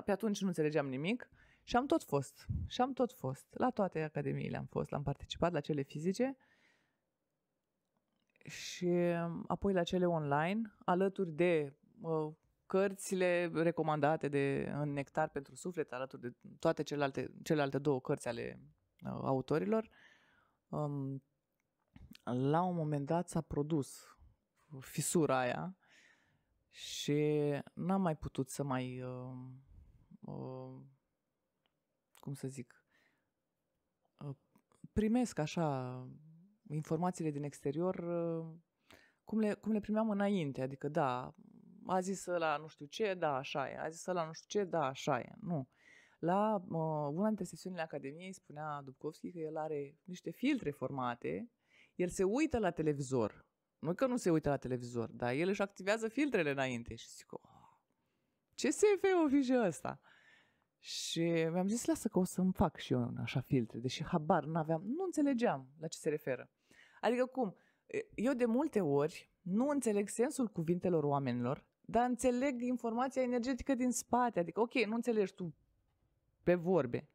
pe atunci nu înțelegeam nimic și am tot fost. Și am tot fost. La toate academiile am fost, am participat la cele fizice și um, apoi la cele online, alături de uh, cărțile recomandate de în Nectar pentru Suflet, alături de toate celelalte, celelalte două cărți ale uh, autorilor, um, la un moment dat s-a produs fisura aia și n-am mai putut să mai, uh, uh, cum să zic, uh, primesc așa informațiile din exterior uh, cum le, cum le primeam înainte, adică da, a zis la nu știu ce, da, așa e, a zis la nu știu ce, da, așa e, nu. La uh, una dintre sesiunile Academiei spunea Dubkovski că el are niște filtre formate el se uită la televizor. Nu că nu se uită la televizor, dar el își activează filtrele înainte și zic, oh, ce se ul fi și asta?”. Și mi-am zis, lasă că o să-mi fac și eu așa filtre, deși habar n-aveam, nu înțelegeam la ce se referă. Adică cum, eu de multe ori nu înțeleg sensul cuvintelor oamenilor, dar înțeleg informația energetică din spate. Adică, ok, nu înțelegi tu pe vorbe,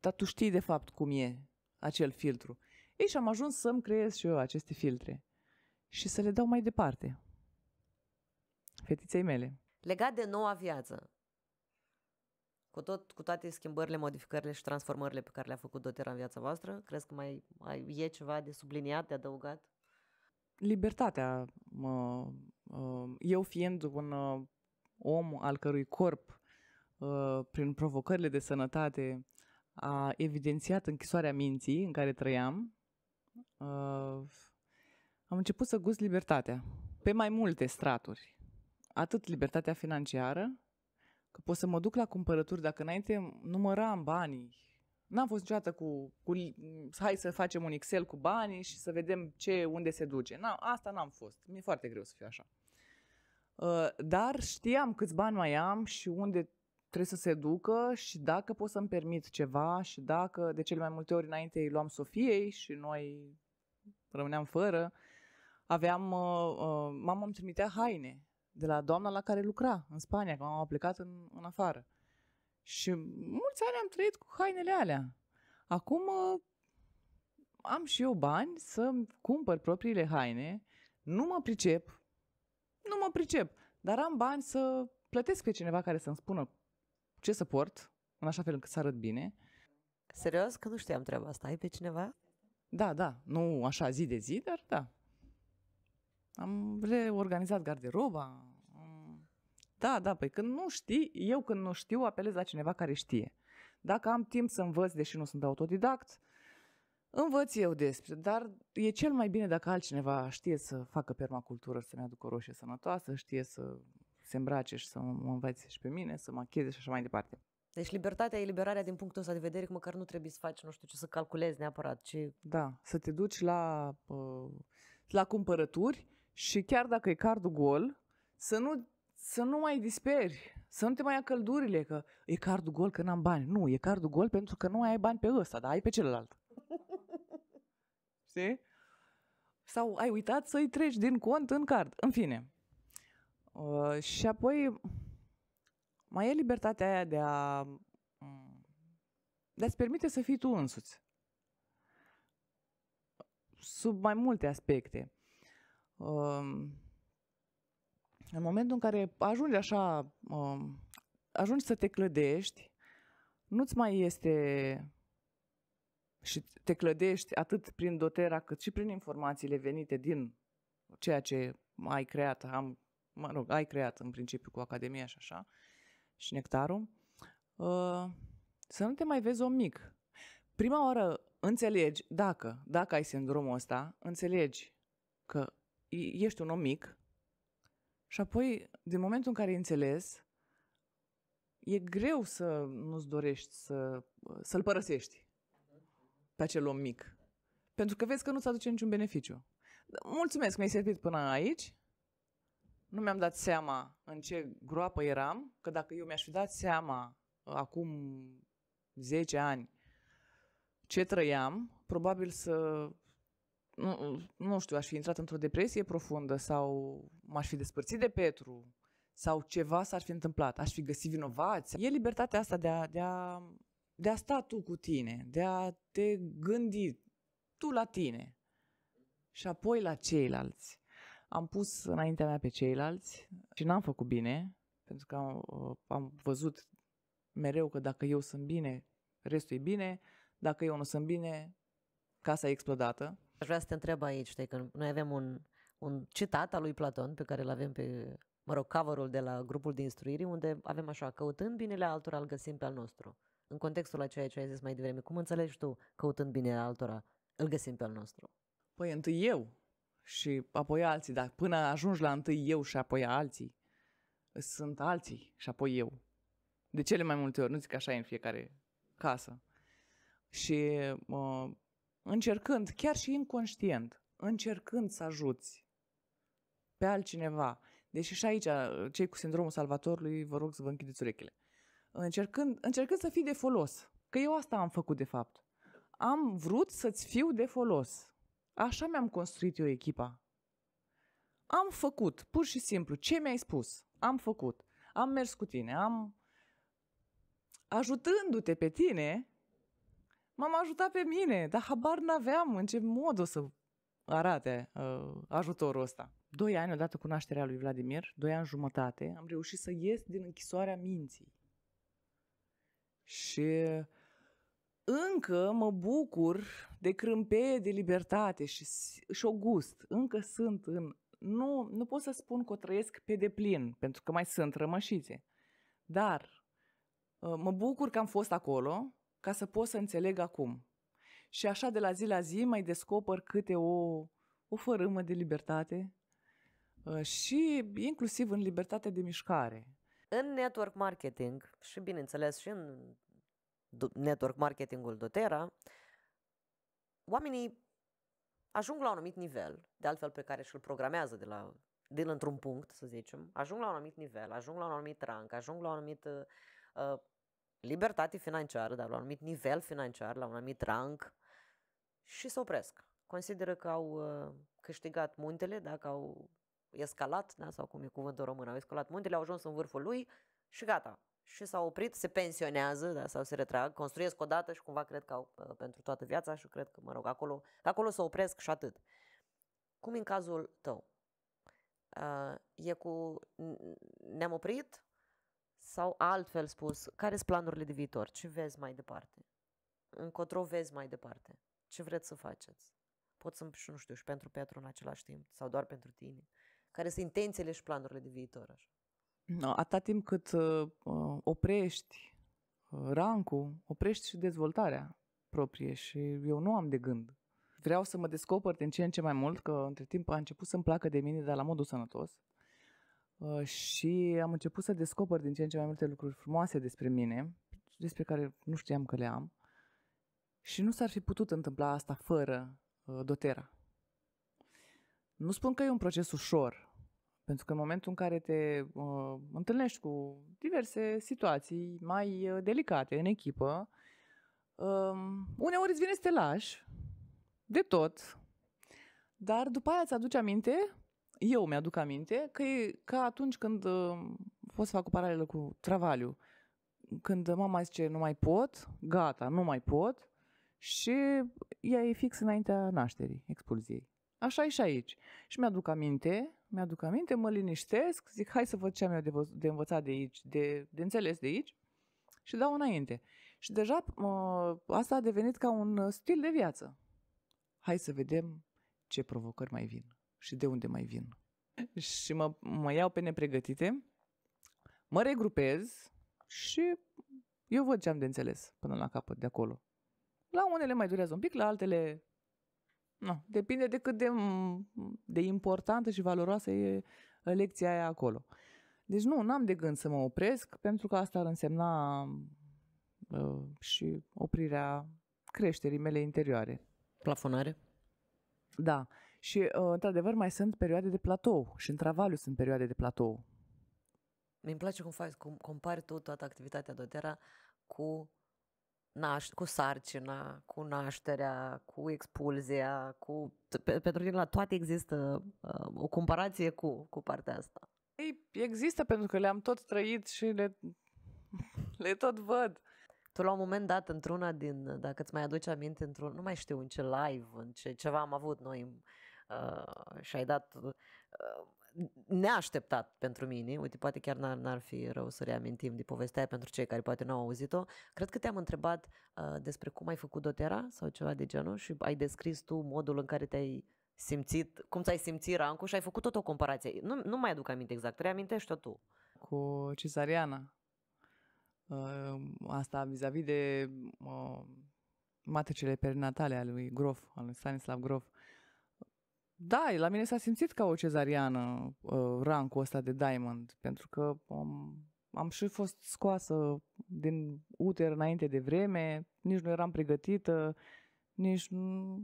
dar tu știi de fapt cum e acel filtru. Ei, și am ajuns să-mi creez și eu aceste filtre și să le dau mai departe. Fetiței mele. Legat de noua viață, cu, tot, cu toate schimbările, modificările și transformările pe care le-a făcut Dotera în viața voastră, crezi că mai, mai e ceva de subliniat, de adăugat? Libertatea. Mă, eu fiind un uh, om al cărui corp, uh, prin provocările de sănătate, a evidențiat închisoarea minții în care trăiam Uh, am început să gust libertatea pe mai multe straturi. Atât libertatea financiară, că pot să mă duc la cumpărături dacă înainte număram banii. N-am fost niciodată cu, cu hai să facem un Excel cu banii și să vedem ce, unde se duce. n asta n-am fost. Mi-e foarte greu să fiu așa. Uh, dar știam câți bani mai am și unde trebuie să se ducă și dacă pot să-mi permit ceva și dacă de cele mai multe ori înainte îi luam Sofiei și noi rămâneam fără, aveam, uh, uh mama îmi trimitea haine de la doamna la care lucra în Spania, că mama a plecat în, în afară. Și mulți ani am trăit cu hainele alea. Acum uh, am și eu bani să cumpăr propriile haine, nu mă pricep, nu mă pricep, dar am bani să plătesc pe cineva care să-mi spună ce să port, în așa fel încât să arăt bine. Serios? Că nu știam treaba asta. Ai pe cineva? Da, da. Nu așa zi de zi, dar da. Am reorganizat garderoba. Da, da, păi când nu știi, eu când nu știu, apelez la cineva care știe. Dacă am timp să învăț, deși nu sunt autodidact, învăț eu despre, dar e cel mai bine dacă altcineva știe să facă permacultură, să-mi aducă roșie sănătoasă, știe să se îmbrace și să mă învețe și pe mine, să mă achize și așa mai departe. Deci libertatea, liberarea din punctul ăsta de vedere, că măcar nu trebuie să faci, nu știu ce, să calculezi neapărat. Ce... Da, să te duci la, la cumpărături și chiar dacă e cardul gol, să nu, să nu mai disperi, să nu te mai ia căldurile, că e cardul gol că n-am bani. Nu, e cardul gol pentru că nu ai bani pe ăsta, dar ai pe celălalt. Știi? Sau ai uitat să-i treci din cont în card. În fine, Uh, și apoi mai e libertatea aia de a de a-ți permite să fii tu însuți. Sub mai multe aspecte. Uh, în momentul în care ajungi așa, uh, ajungi să te clădești, nu-ți mai este și te clădești atât prin dotera cât și prin informațiile venite din ceea ce ai creat. Am mă rog, ai creat în principiu cu Academia și așa, și Nectarul, uh, să nu te mai vezi om mic. Prima oară înțelegi, dacă, dacă ai sindromul ăsta, înțelegi că ești un om mic și apoi, din momentul în care ai înțeles, e greu să nu-ți dorești să, să-l părăsești pe acel om mic. Pentru că vezi că nu-ți aduce niciun beneficiu. Mulțumesc, mi-ai servit până aici nu mi-am dat seama în ce groapă eram, că dacă eu mi-aș fi dat seama uh, acum 10 ani ce trăiam, probabil să nu, nu știu, aș fi intrat într-o depresie profundă sau m-aș fi despărțit de Petru sau ceva s-ar fi întâmplat, aș fi găsit vinovați. E libertatea asta de a, de a, de a sta tu cu tine, de a te gândi tu la tine și apoi la ceilalți. Am pus înaintea mea pe ceilalți și n-am făcut bine, pentru că am, uh, am văzut mereu că dacă eu sunt bine, restul e bine, dacă eu nu sunt bine, casa e explodată. Aș vrea să te întreb aici, știi, că noi avem un, un citat al lui Platon pe care îl avem pe, mă rog, cover de la grupul de instruire, unde avem așa, căutând binele altora, îl găsim pe al nostru. În contextul a ceea ce ai zis mai devreme, cum înțelegi tu, căutând binele altora, îl găsim pe al nostru? Păi întâi eu și apoi alții, dar până ajungi la întâi eu și apoi alții, sunt alții și apoi eu. De cele mai multe ori, nu zic așa e în fiecare casă. Și uh, încercând, chiar și inconștient, încercând să ajuți pe altcineva, deși și aici cei cu sindromul salvatorului vă rog să vă închideți urechile, încercând, încercând să fii de folos, că eu asta am făcut de fapt. Am vrut să-ți fiu de folos Așa mi-am construit eu echipa. Am făcut, pur și simplu, ce mi-ai spus, am făcut. Am mers cu tine, am... Ajutându-te pe tine, m-am ajutat pe mine, dar habar n-aveam în ce mod o să arate uh, ajutorul ăsta. Doi ani odată cu nașterea lui Vladimir, doi ani jumătate, am reușit să ies din închisoarea minții. Și încă mă bucur de crâmpeie de libertate și, și o gust. Încă sunt în... Nu, nu pot să spun că o trăiesc pe deplin, pentru că mai sunt rămășițe. Dar ă, mă bucur că am fost acolo ca să pot să înțeleg acum. Și așa de la zi la zi mai descoper câte o, o fărâmă de libertate ă, și inclusiv în libertatea de mișcare. În network marketing și bineînțeles și în network marketingul doTERRA, oamenii ajung la un anumit nivel, de altfel pe care și-l programează de la, din într-un punct, să zicem, ajung la un anumit nivel, ajung la un anumit rang, ajung la un anumit uh, libertate financiară, dar la un anumit nivel financiar, la un anumit rang și se opresc. Consideră că au uh, câștigat muntele, dacă au escalat, da, sau cum e cuvântul român, au escalat muntele, au ajuns în vârful lui și gata, și s-au oprit, se pensionează da, sau se retrag, construiesc o dată și cumva cred că au uh, pentru toată viața și cred că, mă rog, acolo, că acolo se opresc și atât. Cum în cazul tău? Uh, e cu ne-am oprit sau altfel spus, care sunt planurile de viitor? Ce vezi mai departe? Încotro vezi mai departe? Ce vreți să faceți? Pot să și nu știu, și pentru Petru în același timp sau doar pentru tine? Care sunt intențiile și planurile de viitor? Așa? atâta timp cât ă, ă, oprești ă, rancul, oprești și dezvoltarea proprie și eu nu am de gând. Vreau să mă descoper din ce în ce mai mult, că între timp a început să-mi placă de mine, dar la modul sănătos. Și am început să descoper din ce în ce mai multe lucruri frumoase despre mine, despre care nu știam că le am. Și nu s-ar fi putut întâmpla asta fără dotera. Nu spun că e un proces ușor, pentru că în momentul în care te uh, întâlnești cu diverse situații mai uh, delicate în echipă, uh, uneori îți vine să te lași de tot, dar după aia îți aduci aminte, eu mi-aduc aminte, că e ca atunci când, uh, pot să fac o paralelă cu travaliu, când mama zice nu mai pot, gata, nu mai pot, și ea e fix înaintea nașterii, expulziei. Așa e și aici. Și mi-aduc aminte mi-aduc aminte, mă liniștesc, zic hai să văd ce am eu de, vă- de învățat de aici, de, de înțeles de aici și dau înainte. Și deja asta a devenit ca un uh, stil de viață. Hai să vedem ce provocări mai vin și de unde mai vin. Și mă, mă iau pe nepregătite, mă regrupez și eu văd ce am de înțeles până la capăt de acolo. La unele mai durează un pic, la altele nu, depinde de cât de, de importantă și valoroasă e lecția aia acolo. Deci nu, n-am de gând să mă opresc, pentru că asta ar însemna uh, și oprirea creșterii mele interioare. Plafonare? Da. Și, uh, într-adevăr, mai sunt perioade de platou și în travaliu sunt perioade de platou. Mi-mi place cum faci, cum compari tu toată activitatea doTERRA cu naș- cu sarcina, cu nașterea, cu expulzia, cu... Pe, pentru că la toate există uh, o comparație cu, cu partea asta. Ei, există pentru că le-am tot trăit și le, le tot văd. Tu la un moment dat, într-una din, dacă îți mai aduci aminte, într-un, nu mai știu, în ce live, în ce ceva am avut noi uh, și ai dat uh, neașteptat pentru mine, uite, poate chiar n-ar, n-ar fi rău să reamintim de povestea pentru cei care poate n-au auzit-o, cred că te-am întrebat uh, despre cum ai făcut dotera sau ceva de genul și ai descris tu modul în care te-ai simțit, cum ți-ai simțit rancul și ai făcut tot o comparație. Nu, nu mai aduc aminte exact, reamintește-o tu. Cu cesariana. Uh, asta vis-a-vis de uh, matricele perinatale al lui Grof, al lui Stanislav Grof da, la mine s-a simțit ca o cezariană uh, rancul ăsta de Diamond, pentru că um, am și fost scoasă din uter înainte de vreme, nici nu eram pregătită, nici nu...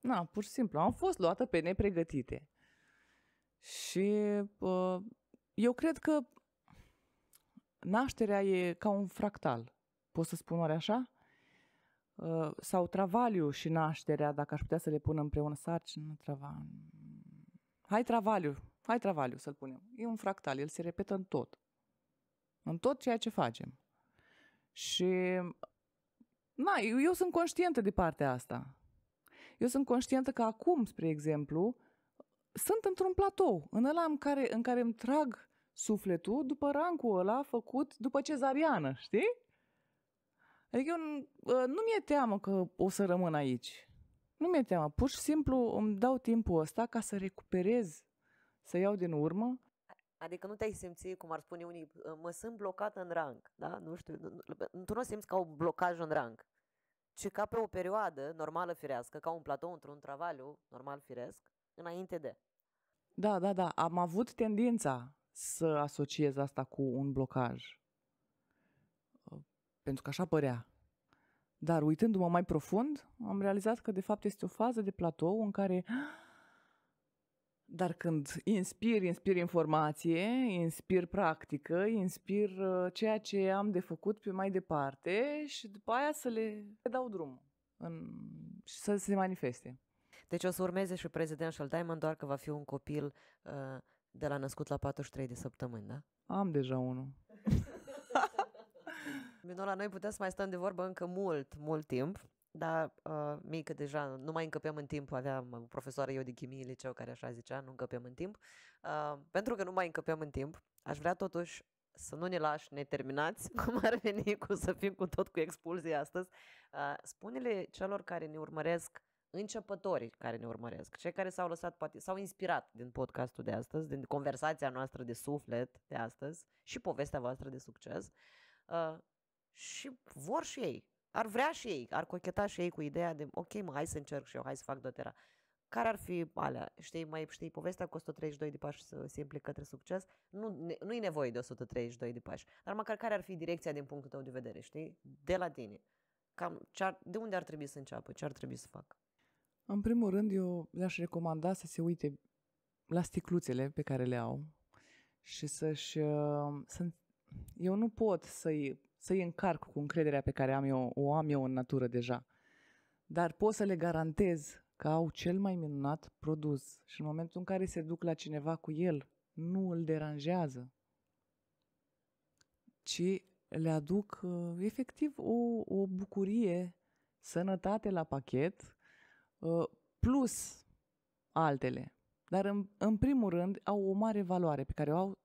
Na, pur și simplu, am fost luată pe nepregătite. Și uh, eu cred că nașterea e ca un fractal. Pot să spun oare așa? Uh, sau travaliu și nașterea, dacă aș putea să le pun împreună, sarcină, travaliu. Hai travaliu, hai travaliu să-l punem. E un fractal, el se repetă în tot. În tot ceea ce facem. Și, na, eu, eu sunt conștientă de partea asta. Eu sunt conștientă că acum, spre exemplu, sunt într-un platou, în ăla în care, în care îmi trag sufletul după rancul ăla făcut după cezariană, știi? Adică eu ă, nu mi-e teamă că o să rămân aici. Nu mi-e teamă. Pur și simplu îmi dau timpul ăsta ca să recuperez, să iau din urmă. Adică nu te-ai simți, cum ar spune unii, ă, mă sunt blocată în rang, da? Nu știu, tu nu simți ca un blocaj în rang, ci ca pe o perioadă normală firească, ca un platou într-un travaliu normal firesc, înainte de. Da, da, da, am avut tendința să asociez asta cu un blocaj pentru că așa părea. Dar uitându-mă mai profund, am realizat că de fapt este o fază de platou în care dar când inspir, inspir informație, inspir practică, inspir uh, ceea ce am de făcut pe mai departe și după aia să le dau drumul în, și să se manifeste. Deci o să urmeze și Presidential Diamond, doar că va fi un copil uh, de la născut la 43 de săptămâni, da? Am deja unul. Minola, noi putem să mai stăm de vorbă încă mult, mult timp, dar uh, mică deja nu mai încăpeam în timp, aveam uh, profesoară eu de chimie liceu care așa zicea, nu încăpeam în timp. Uh, pentru că nu mai încăpeam în timp, aș vrea totuși să nu ne lași neterminați, cum ar veni cu să fim cu tot cu expulzii astăzi. Uh, spune-le celor care ne urmăresc începătorii care ne urmăresc, cei care s-au lăsat, poate s-au inspirat din podcastul de astăzi, din conversația noastră de suflet de astăzi și povestea voastră de succes, uh, și vor și ei. Ar vrea și ei, ar cocheta și ei cu ideea de, ok, mă, hai să încerc și eu, hai să fac dotera. Care ar fi alea? Știi, mai știi povestea cu 132 de pași simpli către succes? Nu, nu e nevoie de 132 de pași, dar măcar care ar fi direcția din punctul tău de vedere, știi? De la tine. Cam ar de unde ar trebui să înceapă? Ce ar trebui să facă? În primul rând, eu le-aș recomanda să se uite la sticluțele pe care le au și să-și... Uh, să, eu nu pot să-i să-i încarc cu încrederea pe care am eu, o am eu în natură deja. Dar pot să le garantez că au cel mai minunat produs și în momentul în care se duc la cineva cu el, nu îl deranjează, ci le aduc uh, efectiv o, o bucurie, sănătate la pachet, uh, plus altele. Dar în, în primul rând au o mare valoare pe care o au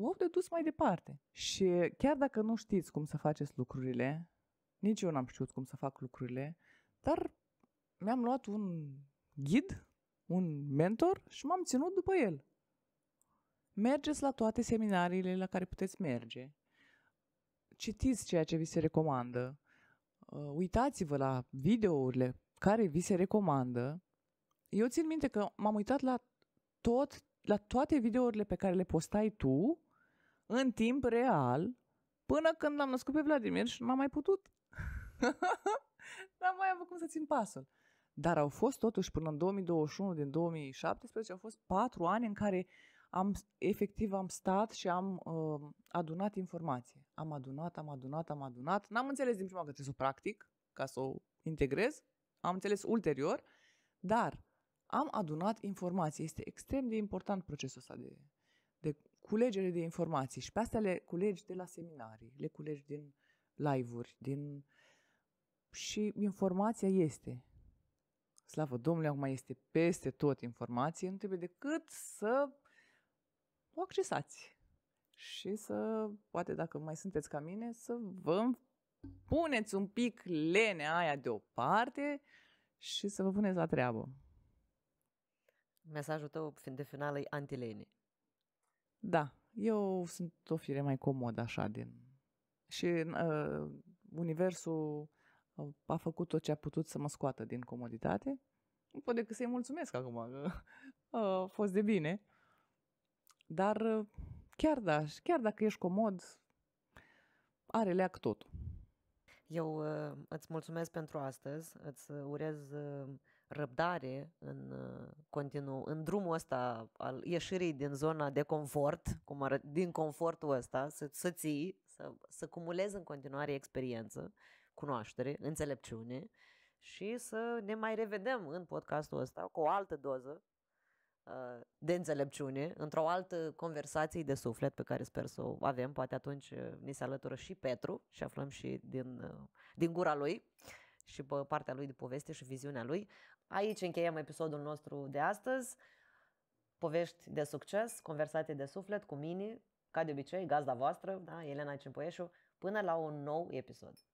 o de dus mai departe. Și chiar dacă nu știți cum să faceți lucrurile, nici eu n-am știut cum să fac lucrurile, dar mi-am luat un ghid, un mentor și m-am ținut după el. Mergeți la toate seminariile la care puteți merge, citiți ceea ce vi se recomandă, uh, uitați-vă la videourile care vi se recomandă. Eu țin minte că m-am uitat la tot la toate videourile pe care le postai tu în timp real până când l-am născut pe Vladimir și nu m-am mai putut. n-am mai avut cum să țin pasul. Dar au fost totuși până în 2021, din 2017, au fost patru ani în care am, efectiv am stat și am uh, adunat informație. Am adunat, am adunat, am adunat. N-am înțeles din prima că trebuie să o practic ca să o integrez. Am înțeles ulterior, dar am adunat informații. Este extrem de important procesul ăsta de, de culegere de informații și pe astea le culegi de la seminarii, le culegi din live-uri, din... și informația este. Slavă Domnului, acum este peste tot informație, nu trebuie decât să o accesați și să, poate dacă mai sunteți ca mine, să vă puneți un pic lenea aia deoparte și să vă puneți la treabă. Mesajul tău de final e antilene. Da, eu sunt o fire mai comodă așa din... Și uh, universul ă, a făcut tot ce a putut să mă scoată din comoditate. Nu pot decât să-i mulțumesc acum că ă, a fost de bine. Dar chiar, da, chiar dacă ești comod, are leac totul. Eu îți mulțumesc pentru astăzi, îți urez răbdare în uh, continuu, în drumul ăsta al ieșirii din zona de confort, cum ar, din confortul ăsta, să, să ții, să, să cumulezi în continuare experiență, cunoaștere, înțelepciune și să ne mai revedem în podcastul ăsta cu o altă doză uh, de înțelepciune, într-o altă conversație de suflet pe care sper să o avem. Poate atunci uh, ni se alătură și Petru și aflăm și din, din gura lui și pe partea lui de poveste și viziunea lui. Aici încheiem episodul nostru de astăzi. Povești de succes, conversate de suflet cu mine, ca de obicei, gazda voastră, da, Elena Cimpoieșu, până la un nou episod.